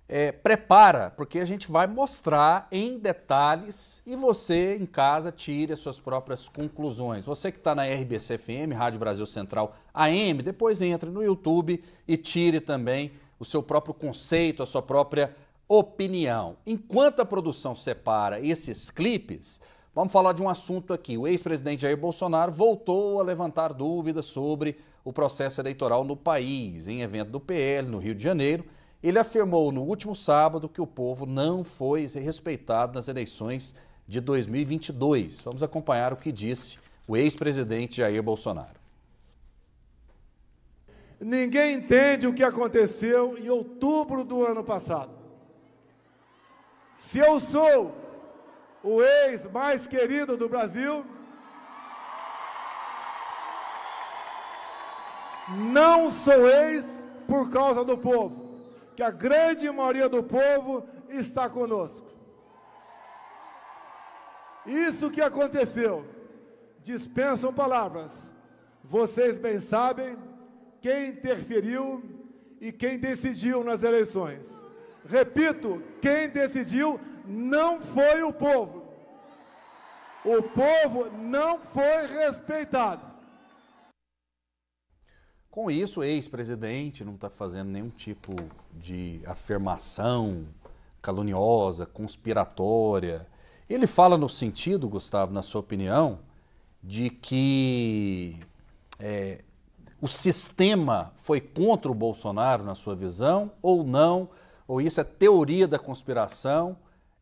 é, prepara, porque a gente vai mostrar em detalhes e você em casa tire as suas próprias conclusões. Você que está na RBC FM, Rádio Brasil Central AM, depois entre no YouTube e tire também o seu próprio conceito, a sua própria opinião. Enquanto a produção separa esses clipes, vamos falar de um assunto aqui. O ex-presidente Jair Bolsonaro voltou a levantar dúvidas sobre o processo eleitoral no país, em evento do PL no Rio de Janeiro. Ele afirmou no último sábado que o povo não foi respeitado nas eleições de 2022. Vamos acompanhar o que disse o ex-presidente Jair Bolsonaro. Ninguém entende o que aconteceu em outubro do ano passado. Se eu sou o ex mais querido do Brasil, não sou ex por causa do povo que a grande maioria do povo está conosco. Isso que aconteceu, dispensam palavras. Vocês bem sabem quem interferiu e quem decidiu nas eleições. Repito, quem decidiu não foi o povo. O povo não foi respeitado. Com isso, o ex-presidente não está fazendo nenhum tipo de afirmação caluniosa, conspiratória. Ele fala no sentido, Gustavo, na sua opinião, de que é, o sistema foi contra o Bolsonaro, na sua visão, ou não? Ou isso é teoria da conspiração?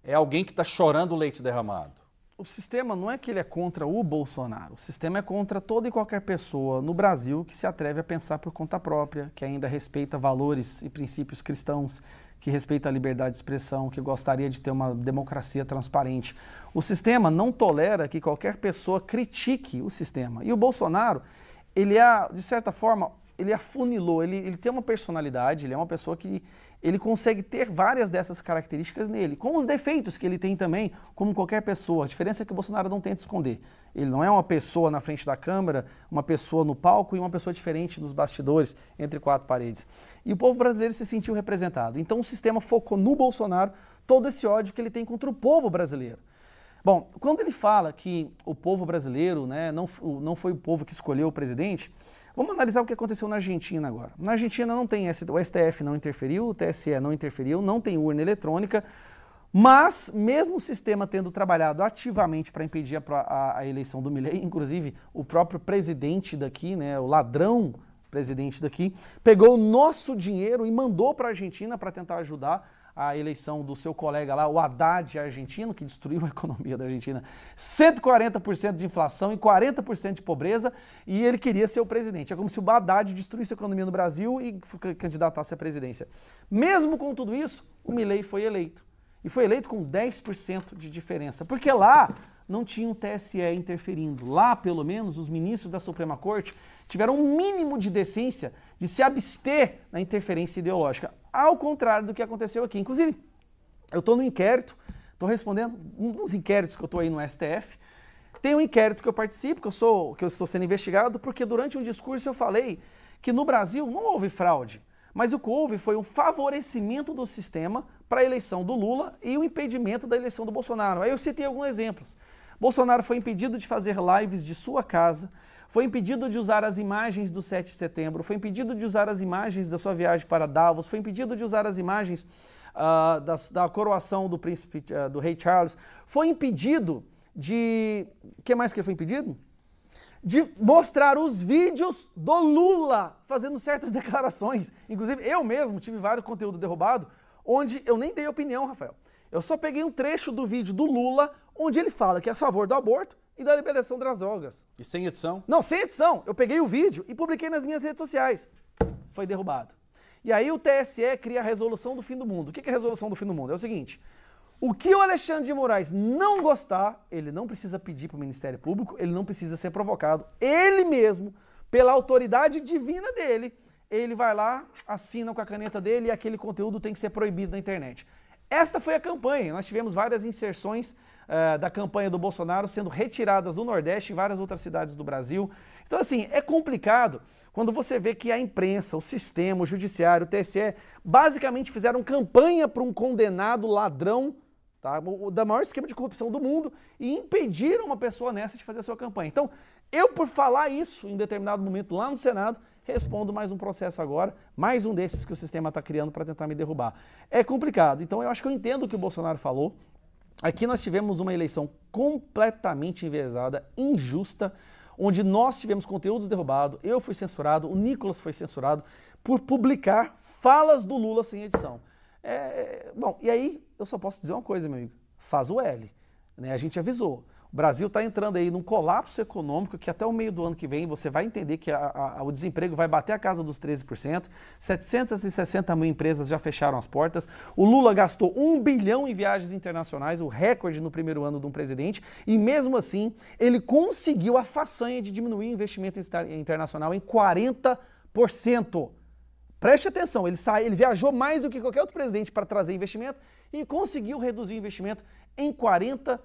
É alguém que está chorando o leite derramado? o sistema não é que ele é contra o Bolsonaro, o sistema é contra toda e qualquer pessoa no Brasil que se atreve a pensar por conta própria, que ainda respeita valores e princípios cristãos, que respeita a liberdade de expressão, que gostaria de ter uma democracia transparente. O sistema não tolera que qualquer pessoa critique o sistema. E o Bolsonaro, ele é, de certa forma, ele afunilou, ele, ele tem uma personalidade, ele é uma pessoa que ele consegue ter várias dessas características nele, com os defeitos que ele tem também, como qualquer pessoa. A diferença é que o Bolsonaro não tenta esconder. Ele não é uma pessoa na frente da câmera, uma pessoa no palco e uma pessoa diferente nos bastidores, entre quatro paredes. E o povo brasileiro se sentiu representado. Então o sistema focou no Bolsonaro todo esse ódio que ele tem contra o povo brasileiro. Bom, quando ele fala que o povo brasileiro né, não, não foi o povo que escolheu o presidente, Vamos analisar o que aconteceu na Argentina agora. Na Argentina não tem, o STF não interferiu, o TSE não interferiu, não tem urna eletrônica, mas mesmo o sistema tendo trabalhado ativamente para impedir a, a, a, eleição do Milley, inclusive o próprio presidente daqui, né, o ladrão presidente daqui, pegou o nosso dinheiro e mandou para a Argentina para tentar ajudar a eleição do seu colega lá, o Haddad argentino, que destruiu a economia da Argentina, 140% de inflação e 40% de pobreza, e ele queria ser o presidente. É como se o Haddad destruísse a economia no Brasil e candidatasse à presidência. Mesmo com tudo isso, o Milley foi eleito. E foi eleito com 10% de diferença. Porque lá não tinha um TSE interferindo. Lá, pelo menos, os ministros da Suprema Corte tiveram um mínimo de decência de se abster na interferência ideológica ao contrário do que aconteceu aqui. Inclusive, eu estou no inquérito, estou respondendo uns inquéritos que eu estou aí no STF. Tem um inquérito que eu participo, que eu sou, que eu estou sendo investigado, porque durante um discurso eu falei que no Brasil não houve fraude, mas o que houve foi um favorecimento do sistema para a eleição do Lula e o impedimento da eleição do Bolsonaro. Aí eu citei alguns exemplos. Bolsonaro foi impedido de fazer lives de sua casa, foi impedido de usar as imagens do 7 de setembro, foi impedido de usar as imagens da sua viagem para Davos, foi impedido de usar as imagens uh, ah, da, da, coroação do príncipe uh, do rei Charles, foi impedido de. O que mais que foi impedido? de mostrar os vídeos do Lula fazendo certas [laughs] declarações. Inclusive, eu mesmo tive vários conteúdo derrubado, onde eu nem dei opinião, Rafael. Eu só peguei um trecho do vídeo do Lula, onde ele fala que é a favor do aborto, e da liberação das drogas. E sem edição? Não, sem edição. Eu peguei o vídeo e publiquei nas minhas redes sociais. Foi derrubado. E aí o TSE cria a resolução do fim do mundo. O que é a resolução do fim do mundo? É o seguinte: o que o Alexandre de Moraes não gostar, ele não precisa pedir para o Ministério Público, ele não precisa ser provocado. Ele mesmo, pela autoridade divina dele, ele vai lá, assina com a caneta dele e aquele conteúdo tem que ser proibido na internet. Esta foi a campanha. Nós tivemos várias inserções uh, da campanha do Bolsonaro sendo retiradas do Nordeste e várias outras cidades do Brasil. Então, assim, é complicado quando você vê que a imprensa, o sistema, o judiciário, o TSE, basicamente fizeram campanha para um condenado ladrão tá? o, da maior esquema de corrupção do mundo e impediram uma pessoa nessa de fazer a sua campanha. Então, eu, por falar isso em determinado momento lá no Senado, respondo mais um processo agora, mais um desses que o sistema está criando para tentar me derrubar. É complicado. Então, eu acho que eu entendo o que o Bolsonaro falou, Aqui nós tivemos uma eleição completamente enviesada, injusta, onde nós tivemos conteúdos derrubados, eu fui censurado, o Nicolas foi censurado por publicar falas do Lula sem edição. É, é bom, e aí eu só posso dizer uma coisa, meu amigo. Faz o L. Né? A gente avisou. O Brasil está entrando aí num colapso econômico que até o meio do ano que vem você vai entender que a, a, o desemprego vai bater a casa dos 13%, 760 mil empresas já fecharam as portas, o Lula gastou um bilhão em viagens internacionais, o recorde no primeiro ano de um presidente, e mesmo assim ele conseguiu a façanha de diminuir o investimento internacional em 40%. Preste atenção, ele, sai, ele viajou mais do que qualquer outro presidente para trazer investimento e conseguiu reduzir o investimento em 40%.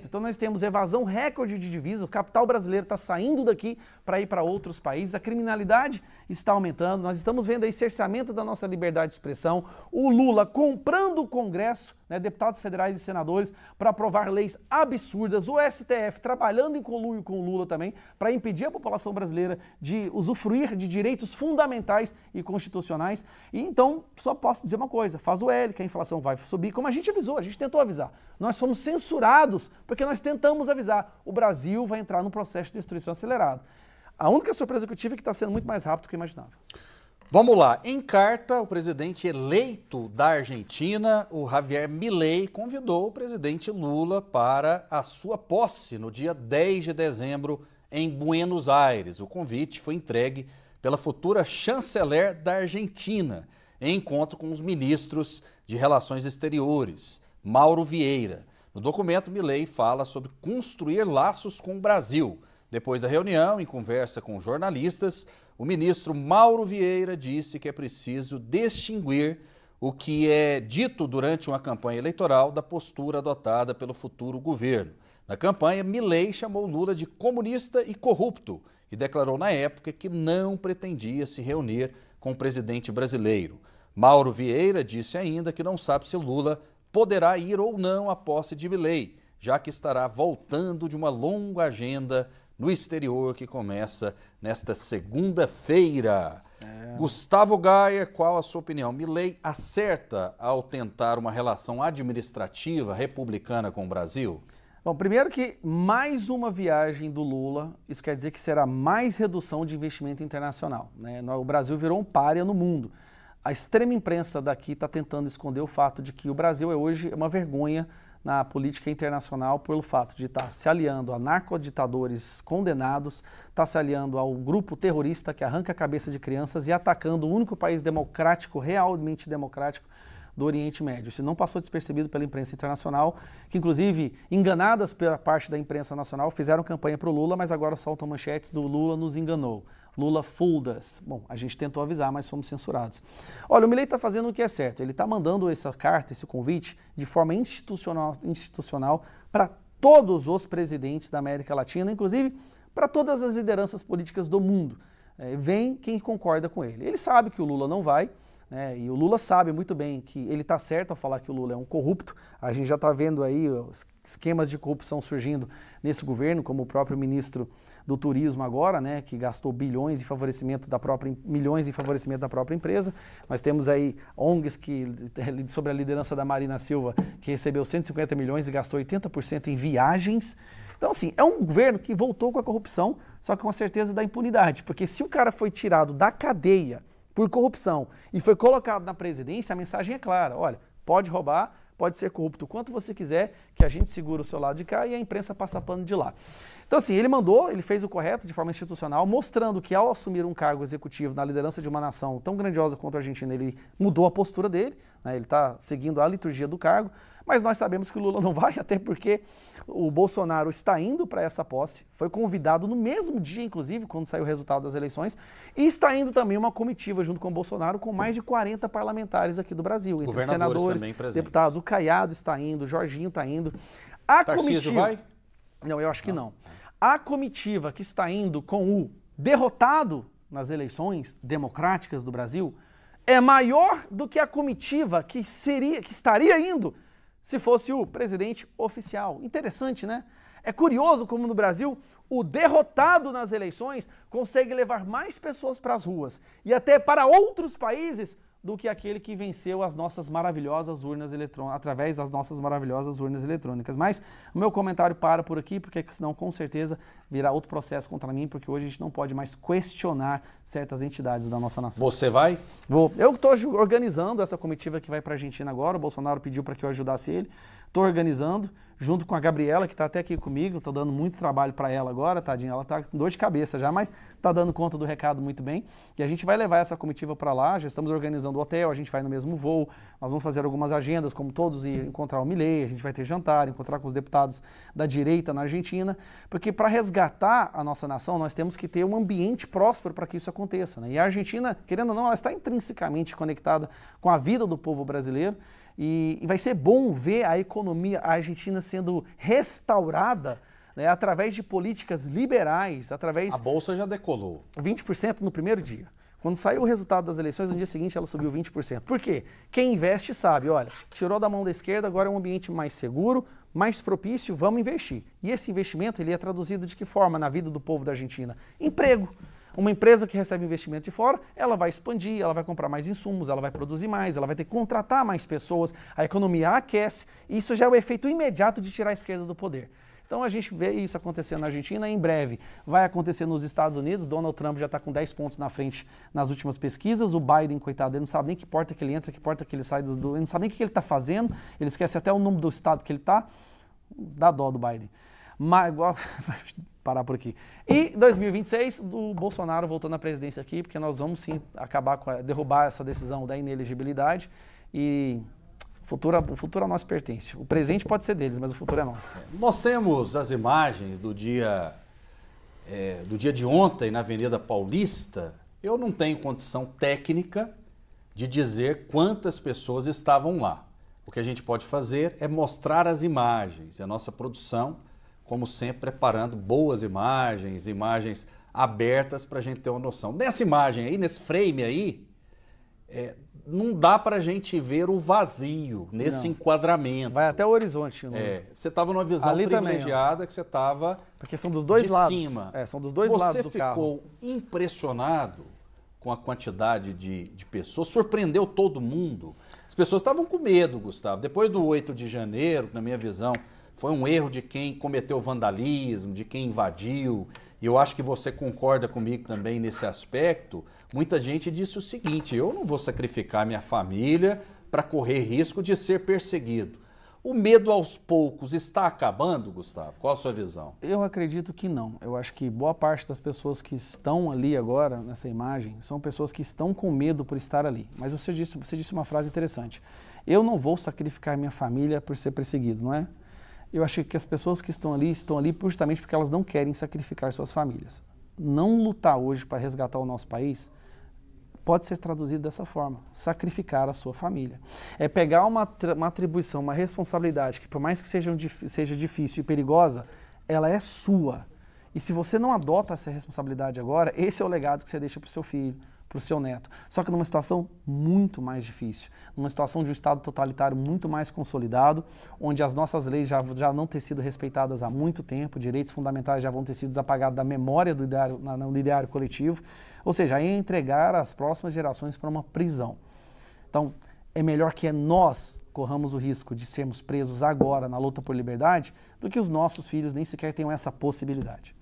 Então nós temos evasão recorde de divisas, o capital brasileiro está saindo daqui para ir para outros países, a criminalidade está aumentando, nós estamos vendo aí cerceamento da nossa liberdade de expressão, o Lula comprando o Congresso, né, deputados federais e senadores, para aprovar leis absurdas, o STF trabalhando em conluio com o Lula também, para impedir a população brasileira de usufruir de direitos fundamentais e constitucionais. E então, só posso dizer uma coisa, faz o L, que a inflação vai subir, como a gente avisou, a gente tentou avisar. Nós fomos censurados porque nós tentamos avisar. O Brasil vai entrar num processo de destruição acelerado. A única surpresa que eu tive é que está sendo muito mais rápido do que eu imaginava. Vamos lá. Em carta, o presidente eleito da Argentina, o Javier Milei, convidou o presidente Lula para a sua posse no dia 10 de dezembro em Buenos Aires. O convite foi entregue pela futura chanceler da Argentina, em encontro com os ministros de Relações Exteriores, Mauro Vieira. No documento, Milley fala sobre construir laços com o Brasil. Depois da reunião, em conversa com jornalistas, o ministro Mauro Vieira disse que é preciso distinguir o que é dito durante uma campanha eleitoral da postura adotada pelo futuro governo. Na campanha, Milley chamou Lula de comunista e corrupto e declarou na época que não pretendia se reunir com o presidente brasileiro. Mauro Vieira disse ainda que não sabe se Lula poderá ir ou não à posse de Milley, já que estará voltando de uma longa agenda no exterior que começa nesta segunda-feira. É. Gustavo Gaia, qual a sua opinião? Milley acerta ao tentar uma relação administrativa republicana com o Brasil? Bom, primeiro que mais uma viagem do Lula, isso quer dizer que será mais redução de investimento internacional. Né? O Brasil virou um páreo no mundo. A extrema imprensa daqui está tentando esconder o fato de que o Brasil é hoje uma vergonha na política internacional pelo fato de estar tá se aliando a narcoditadores condenados, estar tá se aliando ao grupo terrorista que arranca a cabeça de crianças e atacando o único país democrático, realmente democrático, do Oriente Médio. Isso não passou despercebido pela imprensa internacional, que inclusive, enganadas pela parte da imprensa nacional, fizeram campanha para o Lula, mas agora soltam manchetes do Lula nos enganou. Lula Fuldas. Bom, a gente tentou avisar, mas fomos censurados. Olha, o Milei está fazendo o que é certo. Ele está mandando essa carta, esse convite, de forma institucional, institucional para todos os presidentes da América Latina, inclusive para todas as lideranças políticas do mundo. É, vem quem concorda com ele. Ele sabe que o Lula não vai, né? e o Lula sabe muito bem que ele está certo ao falar que o Lula é um corrupto. A gente já está vendo aí esquemas de corrupção surgindo nesse governo, como o próprio ministro do Turismo agora, né, que gastou bilhões em favorecimento da própria milhões em favorecimento da própria empresa. Nós temos aí ONGs que sobre a liderança da Marina Silva, que recebeu 150 milhões e gastou 80% em viagens. Então, assim, é um governo que voltou com a corrupção, só que com a certeza da impunidade, porque se o cara foi tirado da cadeia por corrupção e foi colocado na presidência, a mensagem é clara: olha, pode roubar, pode ser corrupto quanto você quiser, que a gente segura o seu lado de cá e a imprensa passa pano de lá. Então, assim, ele mandou, ele fez o correto de forma institucional, mostrando que ao assumir um cargo executivo na liderança de uma nação tão grandiosa quanto a Argentina, ele mudou a postura dele, né, ele está seguindo a liturgia do cargo, mas nós sabemos que o Lula [laughs] não vai, até porque o Bolsonaro está indo para essa posse, foi convidado no mesmo dia, inclusive, quando saiu o resultado das eleições, e está indo também uma comitiva junto com o Bolsonaro, com mais de 40 parlamentares aqui do Brasil, entre senadores, deputados. O Caiado está indo, o Jorginho está indo. A Tarcísio comitiva... vai? Não, eu acho que não. não. A comitiva que está indo com o derrotado nas eleições democráticas do Brasil, é maior do que a comitiva que, seria, que estaria indo se fosse o presidente oficial. Interessante, né? É curioso como no Brasil o derrotado nas eleições consegue levar mais pessoas para as ruas e até para outros países do que aquele que venceu as nossas maravilhosas urnas eletrônicas, através das nossas maravilhosas urnas eletrônicas. Mas o meu comentário para por aqui, porque senão com certeza virá outro processo contra mim, porque hoje a gente não pode mais questionar certas entidades da nossa nação. Você vai? Vou. Eu estou organizando essa comitiva que vai para a Argentina agora, o Bolsonaro pediu para que eu ajudasse ele. Estou organizando junto com a Gabriela, que está até aqui comigo. Estou dando muito trabalho para ela agora, tadinha. Ela está com dor de cabeça já, mas está dando conta do recado muito bem. E a gente vai levar essa comitiva para lá. Já estamos organizando o hotel, a gente vai no mesmo voo. Nós vamos fazer algumas agendas, como todos, e encontrar o Milei. A gente vai ter jantar, encontrar com os deputados da direita na Argentina. Porque para resgatar a nossa nação, nós temos que ter um ambiente próspero para que isso aconteça. Né? E a Argentina, querendo ou não, ela está intrinsecamente conectada com a vida do povo brasileiro. E, e vai ser bom ver a economia argentina sendo restaurada né, através de políticas liberais, através... A Bolsa já decolou. 20% no primeiro dia. Quando saiu o resultado das eleições, no dia seguinte ela subiu 20%. Por quê? Quem investe sabe, olha, tirou da mão da esquerda, agora é um ambiente mais seguro, mais propício, vamos investir. E esse investimento ele é traduzido de que forma na vida do povo da Argentina? Emprego. Uma empresa que recebe investimento de fora, ela vai expandir, ela vai comprar mais insumos, ela vai produzir mais, ela vai ter que contratar mais pessoas, a economia aquece. Isso já é o efeito imediato de tirar a esquerda do poder. Então a gente vê isso acontecendo na Argentina, em breve vai acontecer nos Estados Unidos. Donald Trump já está com 10 pontos na frente nas últimas pesquisas. O Biden, coitado, ele não sabe nem que porta que ele entra, que porta que ele sai, do, ele não sabe nem o que ele está fazendo, ele esquece até o nome do estado que ele está. Dá dó do Biden. Mas, [laughs] parar por aqui. E 2026, do Bolsonaro voltando à presidência aqui, porque nós vamos sim acabar com a, derrubar essa decisão da ineligibilidade e futuro, o futuro a nós pertence. O presente pode ser deles, mas o futuro é nosso. Nós temos as imagens do dia é, do dia de ontem na Avenida Paulista. Eu não tenho condição técnica de dizer quantas pessoas estavam lá. O que a gente pode fazer é mostrar as imagens. A nossa produção como sempre, preparando boas imagens, imagens abertas para a gente ter uma noção. Nessa imagem aí, nesse frame aí, é, não dá para a gente ver o vazio nesse não. enquadramento. Vai até o horizonte. Não. Né? É, você estava numa visão Ali privilegiada também, que você estava porque são dos dois de lados. cima. É, são dos dois você lados Você ficou impressionado com a quantidade de, de pessoas, surpreendeu todo mundo. As pessoas estavam com medo, Gustavo. Depois do 8 de janeiro, na minha visão, foi um erro de quem cometeu vandalismo, de quem invadiu. E eu acho que você concorda comigo também nesse aspecto. Muita gente disse o seguinte: eu não vou sacrificar minha família para correr risco de ser perseguido. O medo aos poucos está acabando, Gustavo? Qual a sua visão? Eu acredito que não. Eu acho que boa parte das pessoas que estão ali agora, nessa imagem, são pessoas que estão com medo por estar ali. Mas você disse, você disse uma frase interessante. Eu não vou sacrificar minha família por ser perseguido, não é? Eu acho que as pessoas que estão ali estão ali justamente porque elas não querem sacrificar suas famílias. Não lutar hoje para resgatar o nosso país pode ser traduzido dessa forma: sacrificar a sua família. É pegar uma, uma atribuição, uma responsabilidade que, por mais que seja, um, seja difícil e perigosa, ela é sua. E se você não adota essa responsabilidade agora, esse é o legado que você deixa para o seu filho, para o seu neto. Só que numa situação muito mais difícil, numa situação de um Estado totalitário muito mais consolidado, onde as nossas leis já, já não têm sido respeitadas há muito tempo, direitos fundamentais já vão ter sido apagados da memória do ideário, na, no ideário coletivo, ou seja, é entregar as próximas gerações para uma prisão. Então, é melhor que nós corramos o risco de sermos presos agora na luta por liberdade do que os nossos filhos nem sequer tenham essa possibilidade.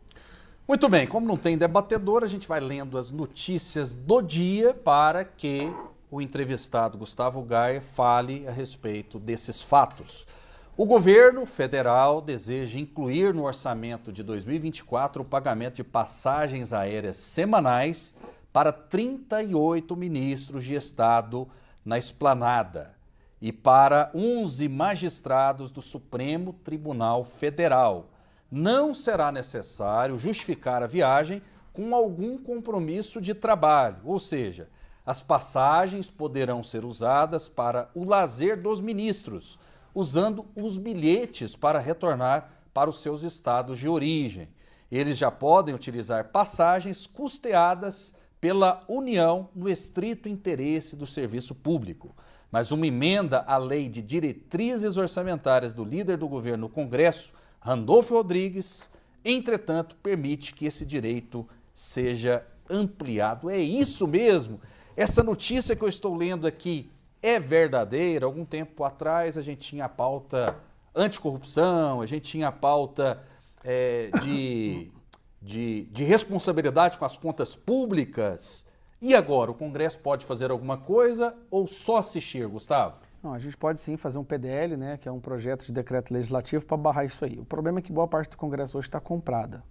Muito bem, como não tem debatedor, a gente vai lendo as notícias do dia para que o entrevistado Gustavo Gaia fale a respeito desses fatos. O governo federal deseja incluir no orçamento de 2024 o pagamento de passagens aéreas semanais para 38 ministros de Estado na esplanada e para 11 magistrados do Supremo Tribunal Federal não será necessário justificar a viagem com algum compromisso de trabalho, ou seja, as passagens poderão ser usadas para o lazer dos ministros, usando os bilhetes para retornar para os seus estados de origem. Eles já podem utilizar passagens custeadas pela União no estrito interesse do serviço público. Mas uma emenda à lei de diretrizes orçamentárias do líder do governo no Congresso Randolfo Rodrigues, entretanto, permite que esse direito seja ampliado. É isso mesmo. Essa notícia que eu estou lendo aqui é verdadeira. Algum tempo atrás a gente tinha a pauta anticorrupção, a gente tinha a pauta é, de, [coughs] de, de responsabilidade com as contas públicas. E agora, o Congresso pode fazer alguma coisa ou só assistir, Gustavo? Não, a gente pode sim fazer um PDL, né, que é um projeto de decreto legislativo para barrar isso aí. O problema é que boa parte do Congresso hoje está comprada.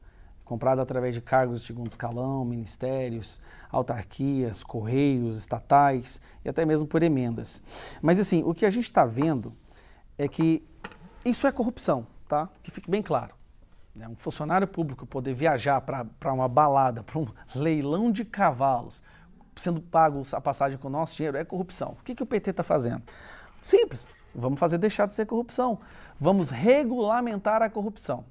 Comprada através de cargos de segundo escalão, ministérios, autarquias, correios, estatais e até mesmo por emendas. Mas assim, o que a gente está vendo é que isso é corrupção, tá? Que fique bem claro. Né? Um funcionário público poder viajar para uma balada, para um [laughs] leilão de cavalos, sendo pago a passagem com o nosso dinheiro, é corrupção. O que, que o PT está fazendo? Simples. Vamos fazer deixar de ser corrupção. Vamos regulamentar a corrupção.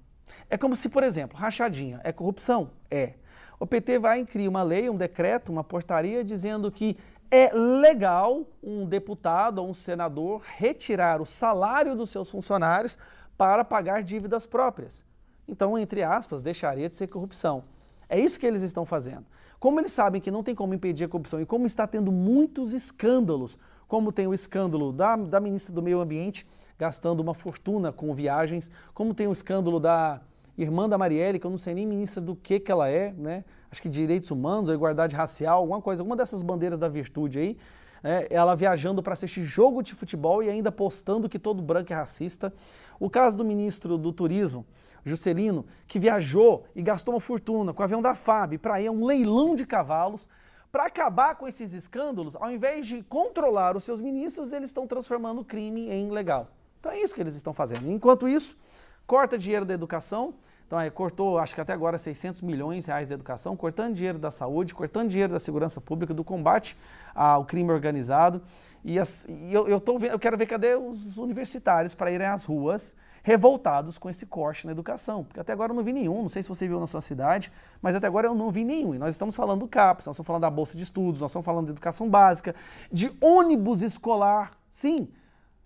É como se, por exemplo, rachadinha é corrupção? É. O PT vai e cria uma lei, um decreto, uma portaria dizendo que é legal um deputado ou um senador retirar o salário dos seus funcionários para pagar dívidas próprias. Então, entre aspas, deixaria de ser corrupção. É isso que eles estão fazendo. Como eles sabem que não tem como impedir a corrupção e como está tendo muitos escândalos como tem o escândalo da, da ministra do Meio Ambiente gastando uma fortuna com viagens, como tem o escândalo da irmã da Marielle, que eu não sei nem ministra do que, que ela é, né? acho que direitos humanos ou igualdade racial, alguma coisa, alguma dessas bandeiras da virtude aí, é, ela viajando para assistir jogo de futebol e ainda postando que todo branco é racista. O caso do ministro do Turismo, Juscelino, que viajou e gastou uma fortuna com o avião da FAB para ir a um leilão de cavalos para acabar com esses escândalos, ao invés de controlar os seus ministros, eles estão transformando o crime em ilegal. Então é isso que eles estão fazendo. Enquanto isso, corta dinheiro da educação, então, é, cortou, acho que até agora, 600 milhões de reais da educação, cortando dinheiro da saúde, cortando dinheiro da segurança pública, do combate ao crime organizado. E, as, e eu, eu, tô, eu quero ver cadê os universitários para irem às ruas revoltados com esse corte na educação, porque até agora eu não vi nenhum, não sei se você viu na sua cidade, mas até agora eu não vi nenhum. E nós estamos falando do CAPES, nós estamos falando da Bolsa de Estudos, nós estamos falando de educação básica, de ônibus escolar, sim,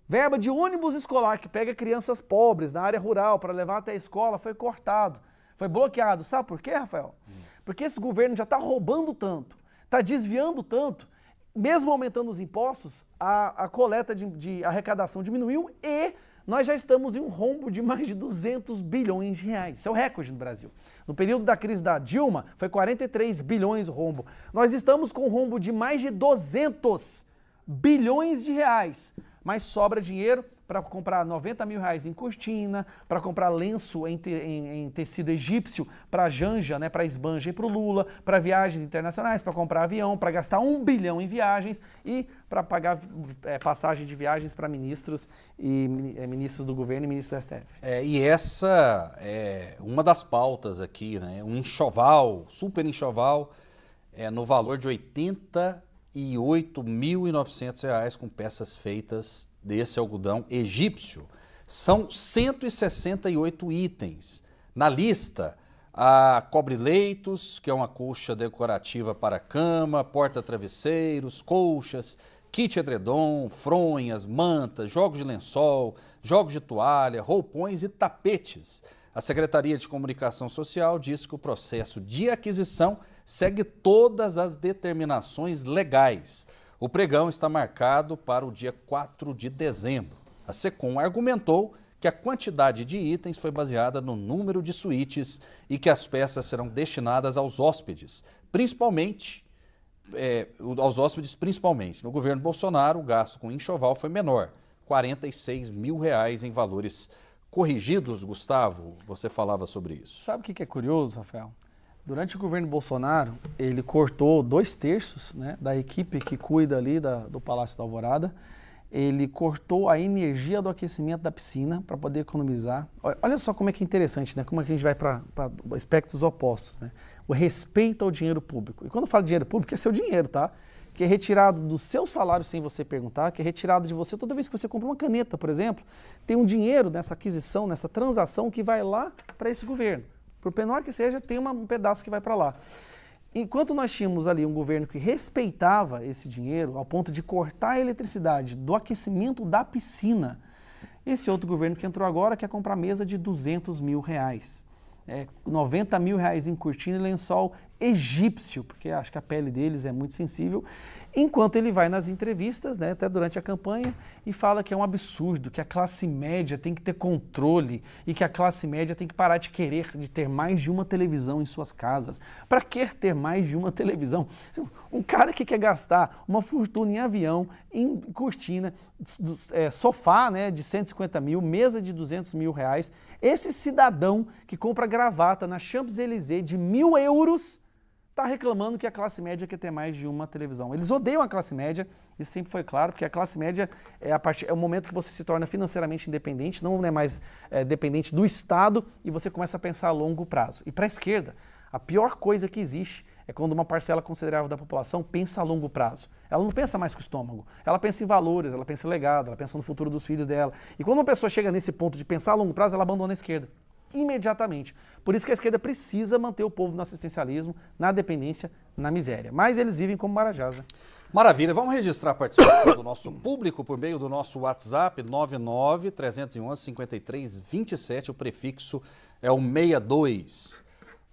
verba de ônibus escolar que pega crianças pobres na área rural para levar até a escola foi cortado, foi bloqueado. Sabe por quê, Rafael? Porque esse governo já está roubando tanto, está desviando tanto, mesmo aumentando os impostos, a, a coleta de, de arrecadação diminuiu e nós já estamos em um rombo de mais de 200 bilhões de reais. Isso é o recorde no Brasil. No período da crise da Dilma, foi 43 bilhões o rombo. Nós estamos com um rombo de mais de 200 bilhões de reais. Mas sobra dinheiro para comprar 90 mil reais em cortina, para comprar lenço em, te, em, em tecido egípcio para Janja, né, para Esbanja e para o Lula, para viagens internacionais, para comprar avião, para gastar um bilhão em viagens e para pagar é, passagem de viagens para ministros e é, ministros do governo e ministros do STF. É, e essa é uma das pautas aqui, né? Um enxoval, super enxoval, é, no valor de 80 e R$ 8.900 com peças feitas desse algodão egípcio. São 168 itens. Na lista, a cobre-leitos, que é uma colcha decorativa para cama, porta-travesseiros, colchas, kit edredom, fronhas, mantas, jogos de lençol, jogos de toalha, roupões e tapetes. A Secretaria de Comunicação Social disse que o processo de aquisição segue todas as determinações legais. O pregão está marcado para o dia 4 de dezembro. A SECOM argumentou que a quantidade de itens foi baseada no número de suítes e que as peças serão destinadas aos hóspedes, principalmente é, aos hóspedes principalmente. No governo Bolsonaro, o gasto com enxoval foi menor, 46 mil reais em valores corrigidos, Gustavo. Você falava sobre isso. Sabe o que é curioso, Rafael? Durante o governo Bolsonaro, ele cortou dois terços né, da equipe que cuida ali da, do Palácio da Alvorada. Ele cortou a energia do aquecimento da piscina para poder economizar. Olha só como é que é interessante, né? Como é que a gente vai para aspectos opostos, né? O respeito ao dinheiro público. E quando eu falo dinheiro público, é seu dinheiro, tá? que é retirado do seu salário sem você perguntar, que é retirado de você toda vez que você compra uma caneta, por exemplo, tem um dinheiro nessa aquisição, nessa transação que vai lá para esse governo. Por menor que seja, tem uma, um pedaço que vai para lá. Enquanto nós tínhamos ali um governo que respeitava esse dinheiro, ao ponto de cortar a eletricidade do aquecimento da piscina, esse outro governo que entrou agora quer comprar mesa de 200 mil reais. É, 90 mil reais em cortina e lençol egípcio, porque acho que a pele deles é muito sensível, Enquanto ele vai nas entrevistas, né, até durante a campanha, e fala que é um absurdo, que a classe média tem que ter controle e que a classe média tem que parar de querer de ter mais de uma televisão em suas casas. Para que ter mais de uma televisão? Um cara que quer gastar uma fortuna em avião, em cortina, é, sofá né, de 150 mil, mesa de 200 mil reais, esse cidadão que compra gravata na Champs-Élysées de mil euros está reclamando que a classe média quer ter mais de uma televisão. Eles odeiam a classe média, isso sempre foi claro, porque a classe média é, a part... é o momento que você se torna financeiramente independente, não é mais é, dependente do Estado e você começa a pensar a longo prazo. E para a esquerda, a pior coisa que existe é quando uma parcela considerável da população pensa a longo prazo. Ela não pensa mais com o estômago, ela pensa em valores, ela pensa em legado, ela pensa no futuro dos filhos dela. E quando uma pessoa chega nesse ponto de pensar a longo prazo, ela abandona a esquerda imediatamente. Por isso que a esquerda precisa manter o povo no assistencialismo, na dependência, na miséria. Mas eles vivem como marajás, né? Maravilha. Vamos registrar a participação do nosso público por meio do nosso WhatsApp 99 311 5327. O prefixo é o 62.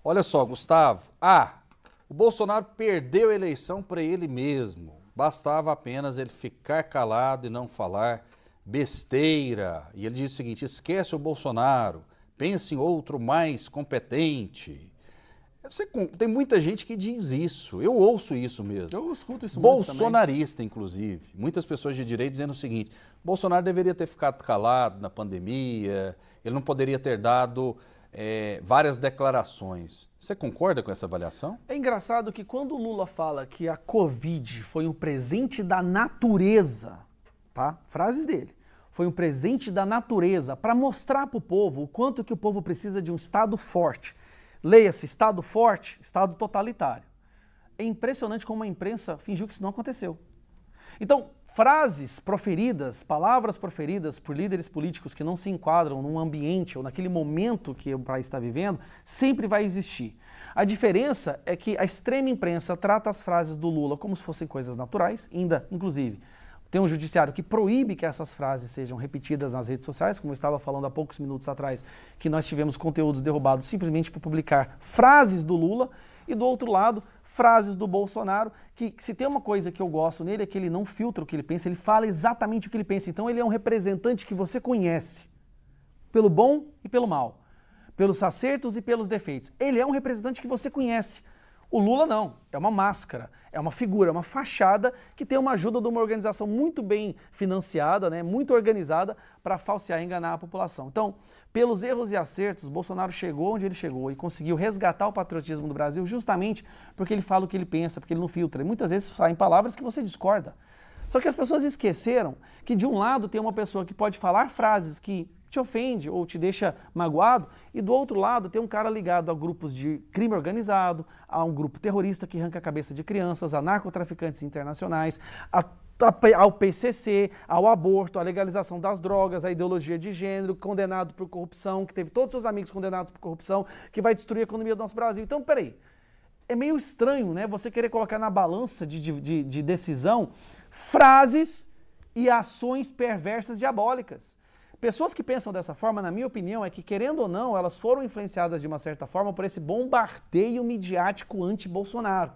Olha só, Gustavo. Ah, o Bolsonaro perdeu a eleição para ele mesmo. Bastava apenas ele ficar calado e não falar besteira. E ele diz o seguinte: esquece o Bolsonaro pense em outro mais competente. Você, tem muita gente que diz isso. Eu ouço isso mesmo. Eu escuto isso Bolsonarista, inclusive. Muitas pessoas de direita dizendo o seguinte: Bolsonaro deveria ter ficado calado na pandemia, ele não poderia ter dado é, várias declarações. Você concorda com essa avaliação? É engraçado que quando o Lula fala que a Covid foi um presente da natureza, tá? Frases dele foi um presente da natureza para mostrar para o povo o quanto que o povo precisa de um Estado forte. Leia-se, Estado forte, Estado totalitário. É impressionante como a imprensa fingiu que isso não aconteceu. Então, frases proferidas, palavras proferidas por líderes políticos que não se enquadram num ambiente ou naquele momento que o país está vivendo, sempre vai existir. A diferença é que a extrema imprensa trata as frases do Lula como se fossem coisas naturais, ainda, inclusive, tem um judiciário que proíbe que essas frases sejam repetidas nas redes sociais, como eu estava falando há poucos minutos atrás, que nós tivemos conteúdos derrubados simplesmente por publicar frases do Lula, e do outro lado, frases do Bolsonaro, que, que se tem uma coisa que eu gosto nele é que ele não filtra o que ele pensa, ele fala exatamente o que ele pensa. Então ele é um representante que você conhece, pelo bom e pelo mal, pelos acertos e pelos defeitos. Ele é um representante que você conhece. O Lula não, é uma máscara, é uma figura, é uma fachada que tem uma ajuda de uma organização muito bem financiada, né, muito organizada para falsear e enganar a população. Então, pelos erros e acertos, Bolsonaro chegou onde ele chegou e conseguiu resgatar o patriotismo do Brasil justamente porque ele fala o que ele pensa, porque ele não filtra. E muitas vezes saem palavras que você discorda. Só que as pessoas esqueceram que de um lado tem uma pessoa que pode falar frases que te ofende ou te deixa magoado, e do outro lado tem um cara ligado a grupos de crime organizado, a um grupo terrorista que arranca a cabeça de crianças, a narcotraficantes internacionais, a ao PCC, ao aborto, à legalização das drogas, à ideologia de gênero, condenado por corrupção, que teve todos seus amigos condenados por corrupção, que vai destruir a economia do nosso Brasil. Então, peraí, é meio estranho, né? Você querer colocar na balança de, de, de decisão frases e ações perversas diabólicas. Pessoas que pensam dessa forma, na minha opinião, é que, querendo ou não, elas foram influenciadas de uma certa forma por esse bombardeio midiático anti-Bolsonaro.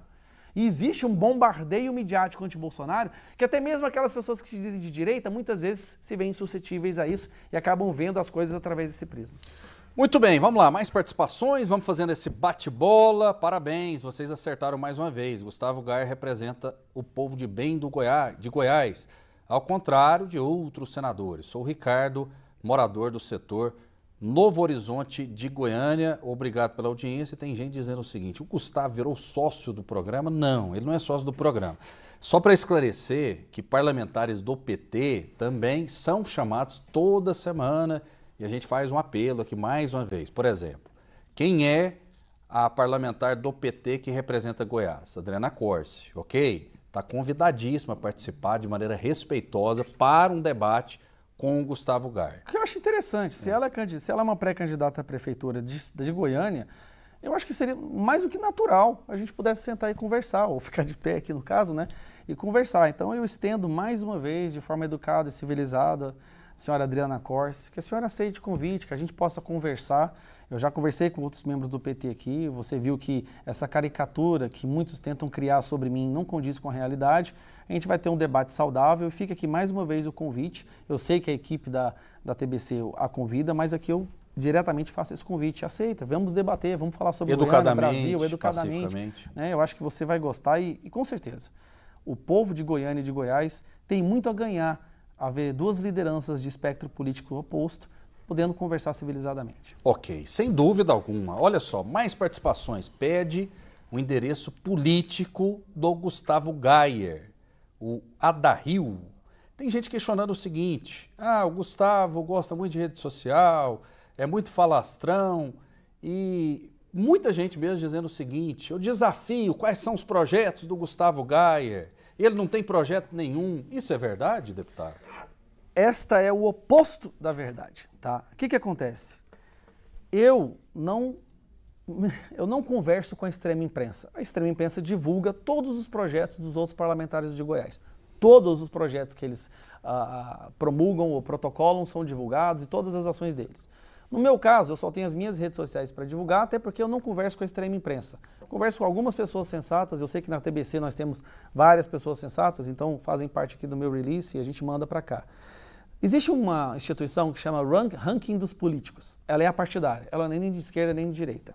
E existe um bombardeio midiático anti-Bolsonaro que até mesmo aquelas pessoas que se dizem de direita muitas vezes se veem suscetíveis a isso e acabam vendo as coisas através desse prisma. Muito bem, vamos lá, mais participações, vamos fazendo esse bate-bola. Parabéns, vocês acertaram mais uma vez. Gustavo Gaia representa o povo de bem do Goiás, de Goiás ao contrário de outros senadores. Sou Ricardo, morador do setor Novo Horizonte de Goiânia. Obrigado pela audiência. Tem gente dizendo o seguinte: o Gustavo virou sócio do programa? Não, ele não é sócio do programa. Só para esclarecer que parlamentares do PT também são chamados toda semana e a gente faz um apelo aqui mais uma vez. Por exemplo, quem é a parlamentar do PT que representa Goiás? Adriana Corse, ok? está convidadíssima a participar de maneira respeitosa para um debate com o Gustavo Gar. O que eu acho interessante, se, é. ela, é se ela é uma pré-candidata à prefeitura de, de Goiânia, eu acho que seria mais do que natural a gente pudesse sentar e conversar, ou ficar de pé aqui no caso, né? E conversar. Então eu estendo mais uma vez, de forma educada e civilizada, senhora Adriana Corse, que a senhora aceite o convite, que a gente possa conversar eu já conversei com outros membros do PT aqui, você viu que essa caricatura que muitos tentam criar sobre mim não condiz com a realidade. A gente vai ter um debate saudável. Fica aqui mais uma vez o convite. Eu sei que a equipe da, da TBC a convida, mas aqui eu diretamente faço esse convite. Aceita, vamos debater, vamos falar sobre o Brasil, educadamente. Né? Eu acho que você vai gostar e, e, com certeza, o povo de Goiânia e de Goiás tem muito a ganhar a ver duas lideranças de espectro político oposto podendo conversar civilizadamente. Ok, sem dúvida alguma. Olha só, mais participações. Pede o endereço político do Gustavo Gayer, o Adaril. Tem gente questionando o seguinte: ah, o Gustavo gosta muito de rede social, é muito falastrão e muita gente mesmo dizendo o seguinte: eu desafio quais são os projetos do Gustavo Gayer. Ele não tem projeto nenhum. Isso é verdade, deputado? esta é o oposto da verdade, tá? O que, que acontece? Eu não [laughs] eu não converso com a extrema imprensa. A extrema imprensa divulga todos os projetos dos outros parlamentares de Goiás. Todos os projetos que eles ah, ah promulgam ou protocolam são divulgados e todas as ações deles. No meu caso, eu só tenho as minhas redes sociais para divulgar, até porque eu não converso com a extrema imprensa. Converso com algumas pessoas sensatas, eu sei que na TBC nós temos várias pessoas sensatas, então fazem parte aqui do meu release e a gente manda para cá. Existe uma instituição que chama rank, Ranking dos Políticos. Ela é partidária, ela é nem de esquerda nem de direita.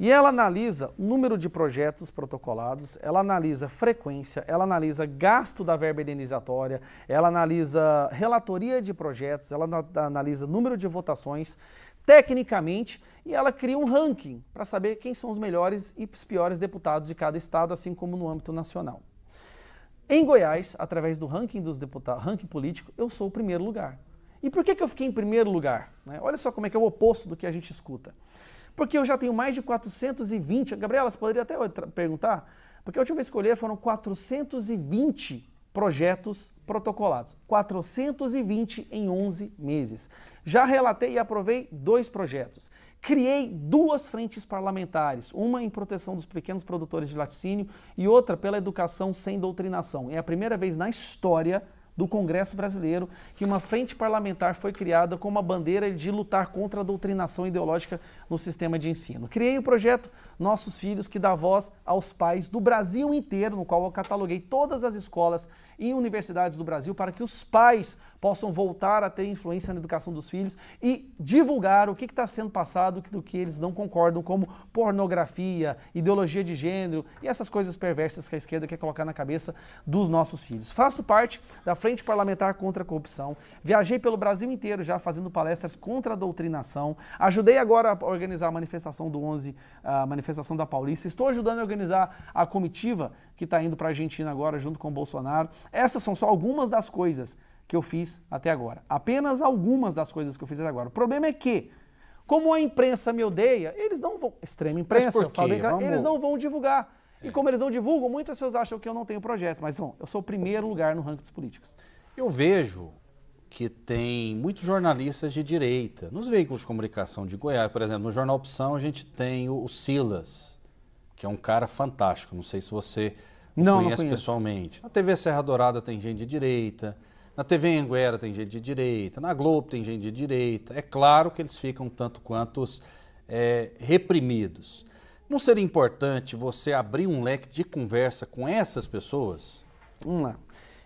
E ela analisa o número de projetos protocolados, ela analisa frequência, ela analisa gasto da verba indenizatória, ela analisa relatoria de projetos, ela analisa número de votações, tecnicamente, e ela cria um ranking para saber quem são os melhores e os piores deputados de cada estado, assim como no âmbito nacional. Em Goiás, através do ranking dos deputados, ranking político, eu sou o primeiro lugar. E por que, que eu fiquei em primeiro lugar? Né? Olha só como é que é o oposto do que a gente escuta. Porque eu já tenho mais de 420. Gabriela, você poderia até perguntar, porque a última vez que eu foram 420 projetos protocolados. 420 em 11 meses. Já relatei e aprovei dois projetos criei duas frentes parlamentares, uma em proteção dos pequenos produtores de laticínio e outra pela educação sem doutrinação. É a primeira vez na história do Congresso brasileiro que uma frente parlamentar foi criada com uma bandeira de lutar contra a doutrinação ideológica no sistema de ensino. Criei o projeto Nossos Filhos, que dá voz aos pais do Brasil inteiro, no qual eu cataloguei todas as escolas em universidades do Brasil para que os pais possam voltar a ter influência na educação dos filhos e divulgar o que está sendo passado do que eles não concordam, como pornografia, ideologia de gênero e essas coisas perversas que a esquerda quer colocar na cabeça dos nossos filhos. Faço parte da Frente Parlamentar contra a Corrupção, viajei pelo Brasil inteiro já fazendo palestras contra a doutrinação, ajudei agora a organizar a manifestação do 11, a manifestação da Paulista, estou ajudando a organizar a comitiva que está indo para a Argentina agora junto com o Bolsonaro. Essas são só algumas das coisas que eu fiz até agora. Apenas algumas das coisas que eu fiz até agora. O problema é que, como a imprensa me odeia, eles não vão. Extrema imprensa, eu eles não vão divulgar. É. E como eles não divulgam, muitas pessoas acham que eu não tenho projetos, mas bom, eu sou o primeiro lugar no ranking dos políticos. Eu vejo que tem muitos jornalistas de direita. Nos veículos de comunicação de Goiás, por exemplo, no Jornal Opção, a gente tem o Silas, que é um cara fantástico. Não sei se você não, conhece não pessoalmente. Na TV Serra Dourada tem gente de direita, na TV Anguera tem gente de direita, na Globo tem gente de direita. É claro que eles ficam tanto quanto é, reprimidos. Não seria importante você abrir um leque de conversa com essas pessoas? Vamos lá.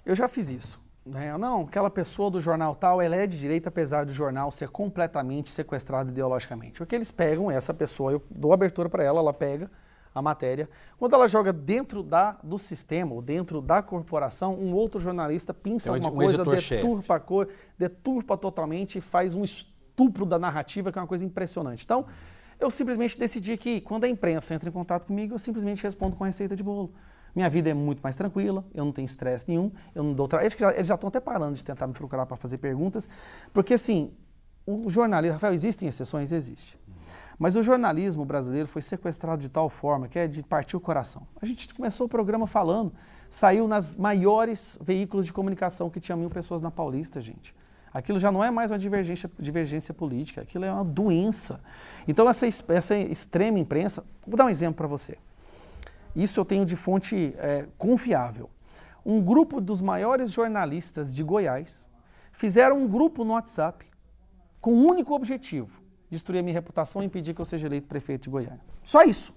Eu já fiz isso. Né? Não, aquela pessoa do jornal tal, ela é de direita, apesar do jornal ser completamente sequestrado ideologicamente. Porque eles pegam é essa pessoa, eu dou abertura para ela, ela pega, a matéria. Quando ela joga dentro da, do sistema, ou dentro da corporação, um outro jornalista pinça então, alguma um coisa, deturpa a cor, deturpa totalmente e faz um estupro da narrativa, que é uma coisa impressionante. Então, eu simplesmente decidi que quando a imprensa entra em contato comigo, eu simplesmente respondo com a receita de bolo. Minha vida é muito mais tranquila, eu não tenho estresse nenhum, eu não dou trabalho. Eles já, eles já estão até parando de tentar me procurar para fazer perguntas, porque assim, o jornalista, Rafael, existem exceções? Existe. Mas o jornalismo brasileiro foi sequestrado de tal forma que é de partir o coração. A gente começou o programa falando, saiu nas maiores veículos de comunicação que tinha mil pessoas na Paulista, gente. Aquilo já não é mais uma divergência, divergência política, aquilo é uma doença. Então, essa, essa extrema imprensa. Vou dar um exemplo para você. Isso eu tenho de fonte é, confiável. Um grupo dos maiores jornalistas de Goiás fizeram um grupo no WhatsApp com o um único objetivo: destruir a minha reputação e impedir que eu seja eleito prefeito de Goiânia. Só isso.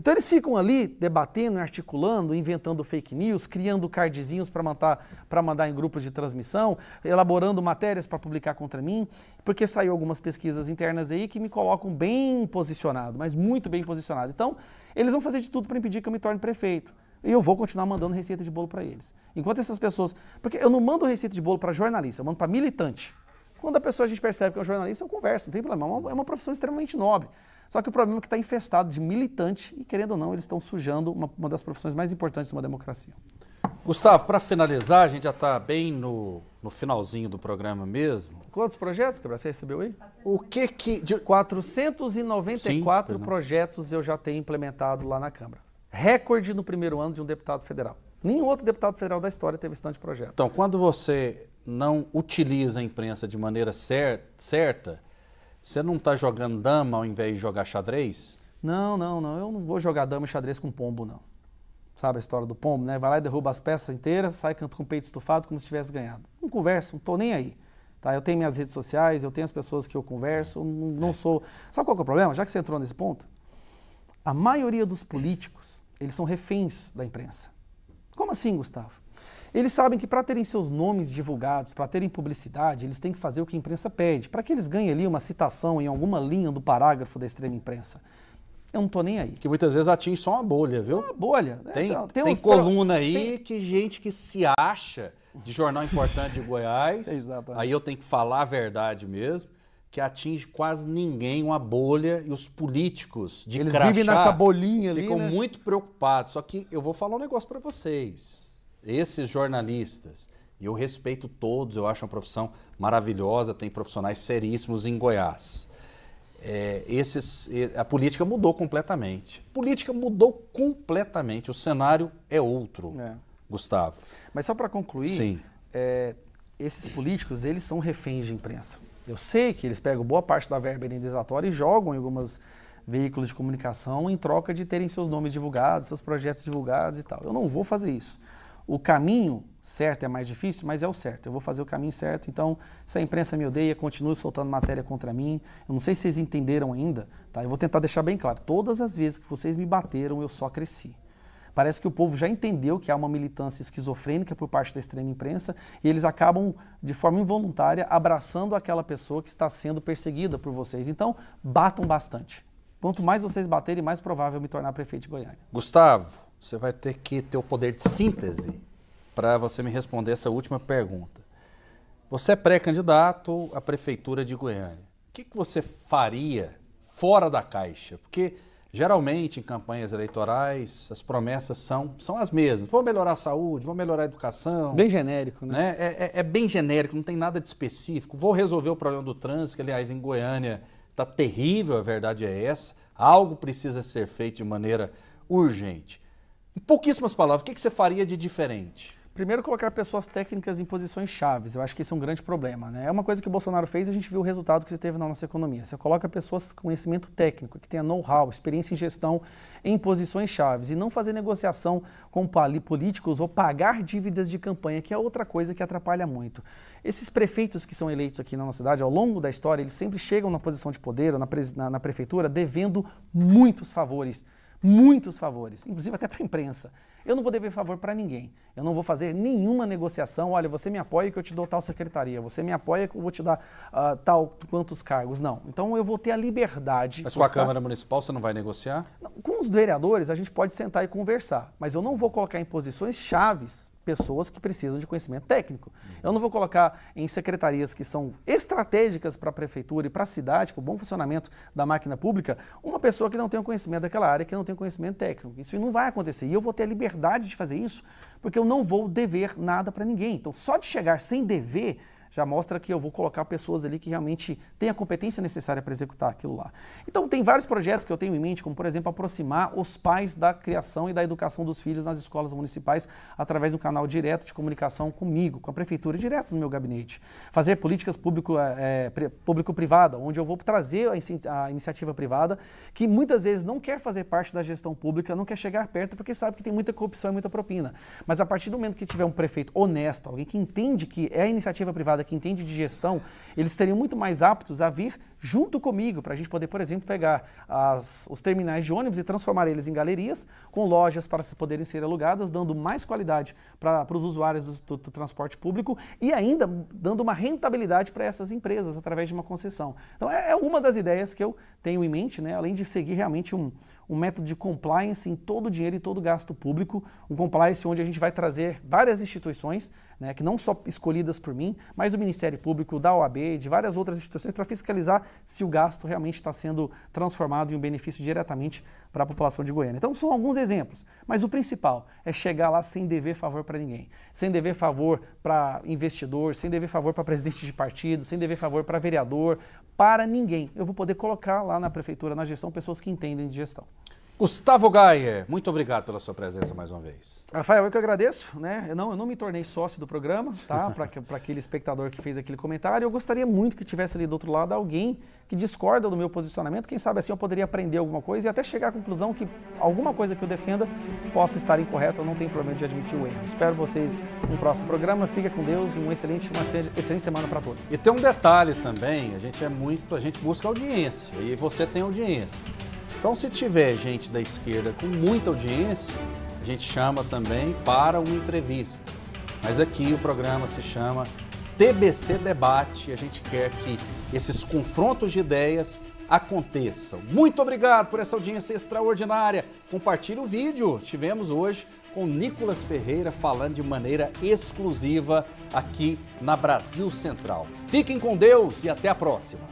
Então eles ficam ali debatendo, articulando, inventando fake news, criando cardzinhos para mandar, mandar em grupos de transmissão, elaborando matérias para publicar contra mim, porque saiu algumas pesquisas internas aí que me colocam bem posicionado, mas muito bem posicionado. Então, eles vão fazer de tudo para impedir que eu me torne prefeito. E eu vou continuar mandando receita de bolo para eles. Enquanto essas pessoas. Porque eu não mando receita de bolo para jornalista, eu mando para militante. Quando a pessoa a gente percebe que é um jornalista, eu converso, não tem problema, é uma, é uma profissão extremamente nobre. Só que o problema é que está infestado de militante e, querendo ou não, eles estão sujando uma, uma das profissões mais importantes de uma democracia. Gustavo, para finalizar, a gente já está bem no, no finalzinho do programa mesmo. Quantos projetos, Cabral, você recebeu aí? O que que... De... 494 Sim, projetos eu já tenho implementado lá na Câmara. Recorde no primeiro ano de um deputado federal. Nenhum outro deputado federal da história teve esse tanto de projeto. Então, quando você não utiliza a imprensa de maneira cer certa, você não está jogando dama ao invés de jogar xadrez? Não, não, não. Eu não vou jogar dama e xadrez com pombo, não. Sabe a história do pombo, né? Vai lá e derruba as peças inteiras, sai canto com o peito estufado como se tivesse ganhado. Não converso, não tô nem aí. Tá? Eu tenho minhas redes sociais, eu tenho as pessoas que eu converso, não, não é. sou... Sabe qual é o problema? Já que você entrou nesse ponto, a maioria dos políticos, eles são reféns da imprensa. Como assim, Gustavo? Eles sabem que para terem seus nomes divulgados, para terem publicidade, eles têm que fazer o que a imprensa pede, para que eles ganhem ali uma citação em alguma linha do parágrafo da extrema imprensa. Eu não tô nem aí. Que muitas vezes atinge só uma bolha, viu? Uma bolha. Né? Tem, né? tem, tem uns... coluna aí tem... que gente que se acha de jornal importante de [laughs] Goiás. Exatamente. Aí eu tenho que falar a verdade mesmo que atinge quase ninguém, uma bolha, e os políticos de Eles crachá vivem nessa bolinha ali, ficam né? muito preocupados. Só que eu vou falar um negócio para vocês esses jornalistas, e eu respeito todos, eu acho uma profissão maravilhosa, tem profissionais seríssimos em Goiás. É, esses, a política mudou completamente. A política mudou completamente, o cenário é outro, é. Gustavo. Mas só para concluir, é, esses políticos, eles são reféns de imprensa. Eu sei que eles pegam boa parte da verba indenizatória e jogam em algumas veículos de comunicação em troca de terem seus nomes divulgados, seus projetos divulgados e tal. Eu não vou fazer isso. O caminho certo é mais difícil, mas é o certo. Eu vou fazer o caminho certo. Então, se a imprensa me odeia, continue soltando matéria contra mim. Eu não sei se vocês entenderam ainda, tá? Eu vou tentar deixar bem claro. Todas as vezes que vocês me bateram, eu só cresci. Parece que o povo já entendeu que há uma militância esquizofrênica por parte da extrema imprensa e eles acabam, de forma involuntária, abraçando aquela pessoa que está sendo perseguida por vocês. Então, batam bastante. Quanto mais vocês baterem, mais provável eu me tornar prefeito de Goiânia. Gustavo, você vai ter que ter o poder de síntese para você me responder essa última pergunta. Você é pré-candidato à prefeitura de Goiânia. O que, que você faria fora da caixa? Porque geralmente em campanhas eleitorais as promessas são, são as mesmas. Vou melhorar a saúde, vou melhorar a educação. Bem genérico, né? né? É, é, é, bem genérico, não tem nada de específico. Vou resolver o problema do trânsito, que aliás em Goiânia está terrível, a verdade é essa. Algo precisa ser feito de maneira urgente. Em pouquíssimas palavras, o que, que você faria de diferente? Primeiro, colocar pessoas técnicas em posições chaves. Eu acho que isso é um grande problema. Né? É uma coisa que o Bolsonaro fez e a gente viu o resultado que você teve na nossa economia. Você coloca pessoas com conhecimento técnico, que tenha know-how, experiência em gestão, em posições chaves. E não fazer negociação com políticos ou pagar dívidas de campanha, que é outra coisa que atrapalha muito. Esses prefeitos que são eleitos aqui na nossa cidade, ao longo da história, eles sempre chegam na posição de poder, na, na, na prefeitura, devendo muitos favores muitos favores, inclusive até para a imprensa. Eu não vou dever favor para ninguém. Eu não vou fazer nenhuma negociação. Olha, você me apoia que eu te dou tal secretaria. Você me apoia que eu vou te dar uh, tal quantos cargos. Não. Então eu vou ter a liberdade. Mas com a Câmara Municipal você não vai negociar? Não, com os vereadores a gente pode sentar e conversar. Mas eu não vou colocar em posições chaves pessoas que precisam de conhecimento técnico. Eu não vou colocar em secretarias que são estratégicas para a prefeitura e para a cidade, para o bom funcionamento da máquina pública, uma pessoa que não tem o conhecimento daquela área, que não tem o conhecimento técnico. Isso não vai acontecer. E eu vou ter a liberdade de fazer isso, porque eu não vou dever nada para ninguém. Então, só de chegar sem dever já mostra que eu vou colocar pessoas ali que realmente têm a competência necessária para executar aquilo lá. Então, tem vários projetos que eu tenho em mente, como, por exemplo, aproximar os pais da criação e da educação dos filhos nas escolas municipais através de um canal direto de comunicação comigo, com a prefeitura, direto no meu gabinete. Fazer políticas eh, eh, público-privada, é, onde eu vou trazer a, a iniciativa privada, que muitas vezes não quer fazer parte da gestão pública, não quer chegar perto porque sabe que tem muita corrupção e muita propina. Mas a partir do momento que tiver um prefeito honesto, alguém que entende que é a iniciativa privada que entende de gestão, eles seriam muito mais aptos a vir junto comigo, para a gente poder, por exemplo, pegar as, os terminais de ônibus e transformar eles em galerias, com lojas para se poderem ser alugadas, dando mais qualidade para os usuários do, do, do, transporte público e ainda dando uma rentabilidade para essas empresas através de uma concessão. Então é, é, uma das ideias que eu tenho em mente, né, além de seguir realmente um, um método de compliance em todo o dinheiro e todo o gasto público, um compliance onde a gente vai trazer várias instituições, né, que não só escolhidas por mim, mas o Ministério Público, da OAB, de várias outras instituições, para fiscalizar se o gasto realmente está sendo transformado em um benefício diretamente para a população de Goiânia. Então são alguns exemplos, mas o principal é chegar lá sem dever favor para ninguém, sem dever favor para investidor, sem dever favor para presidente de partido, sem dever favor para vereador, para ninguém. Eu vou poder colocar lá na prefeitura, na gestão, pessoas que entendem de gestão. Gustavo Gaier, muito obrigado pela sua presença mais uma vez. Rafael, eu que agradeço, né? Eu não, eu não me tornei sócio do programa, tá? [laughs] Para aquele espectador que fez aquele comentário. Eu gostaria muito que tivesse ali do outro lado alguém que discorda do meu posicionamento. Quem sabe assim eu poderia aprender alguma coisa e até chegar à conclusão que alguma coisa que eu defenda possa estar incorreta. Eu não tenho problema de admitir o erro. Espero vocês no próximo programa. Fica com Deus e excelente, uma excelente semana para todos. E tem um detalhe também, a gente é muito, a gente busca audiência e você tem audiência. Então, se tiver gente da esquerda com muita audiência, a gente chama também para uma entrevista. Mas aqui o programa se chama TBC Debate. A gente quer que esses confrontos de ideias aconteçam. Muito obrigado por essa audiência extraordinária. Compartilhe o vídeo. Tivemos hoje com Nicolas Ferreira falando de maneira exclusiva aqui na Brasil Central. Fiquem com Deus e até a próxima.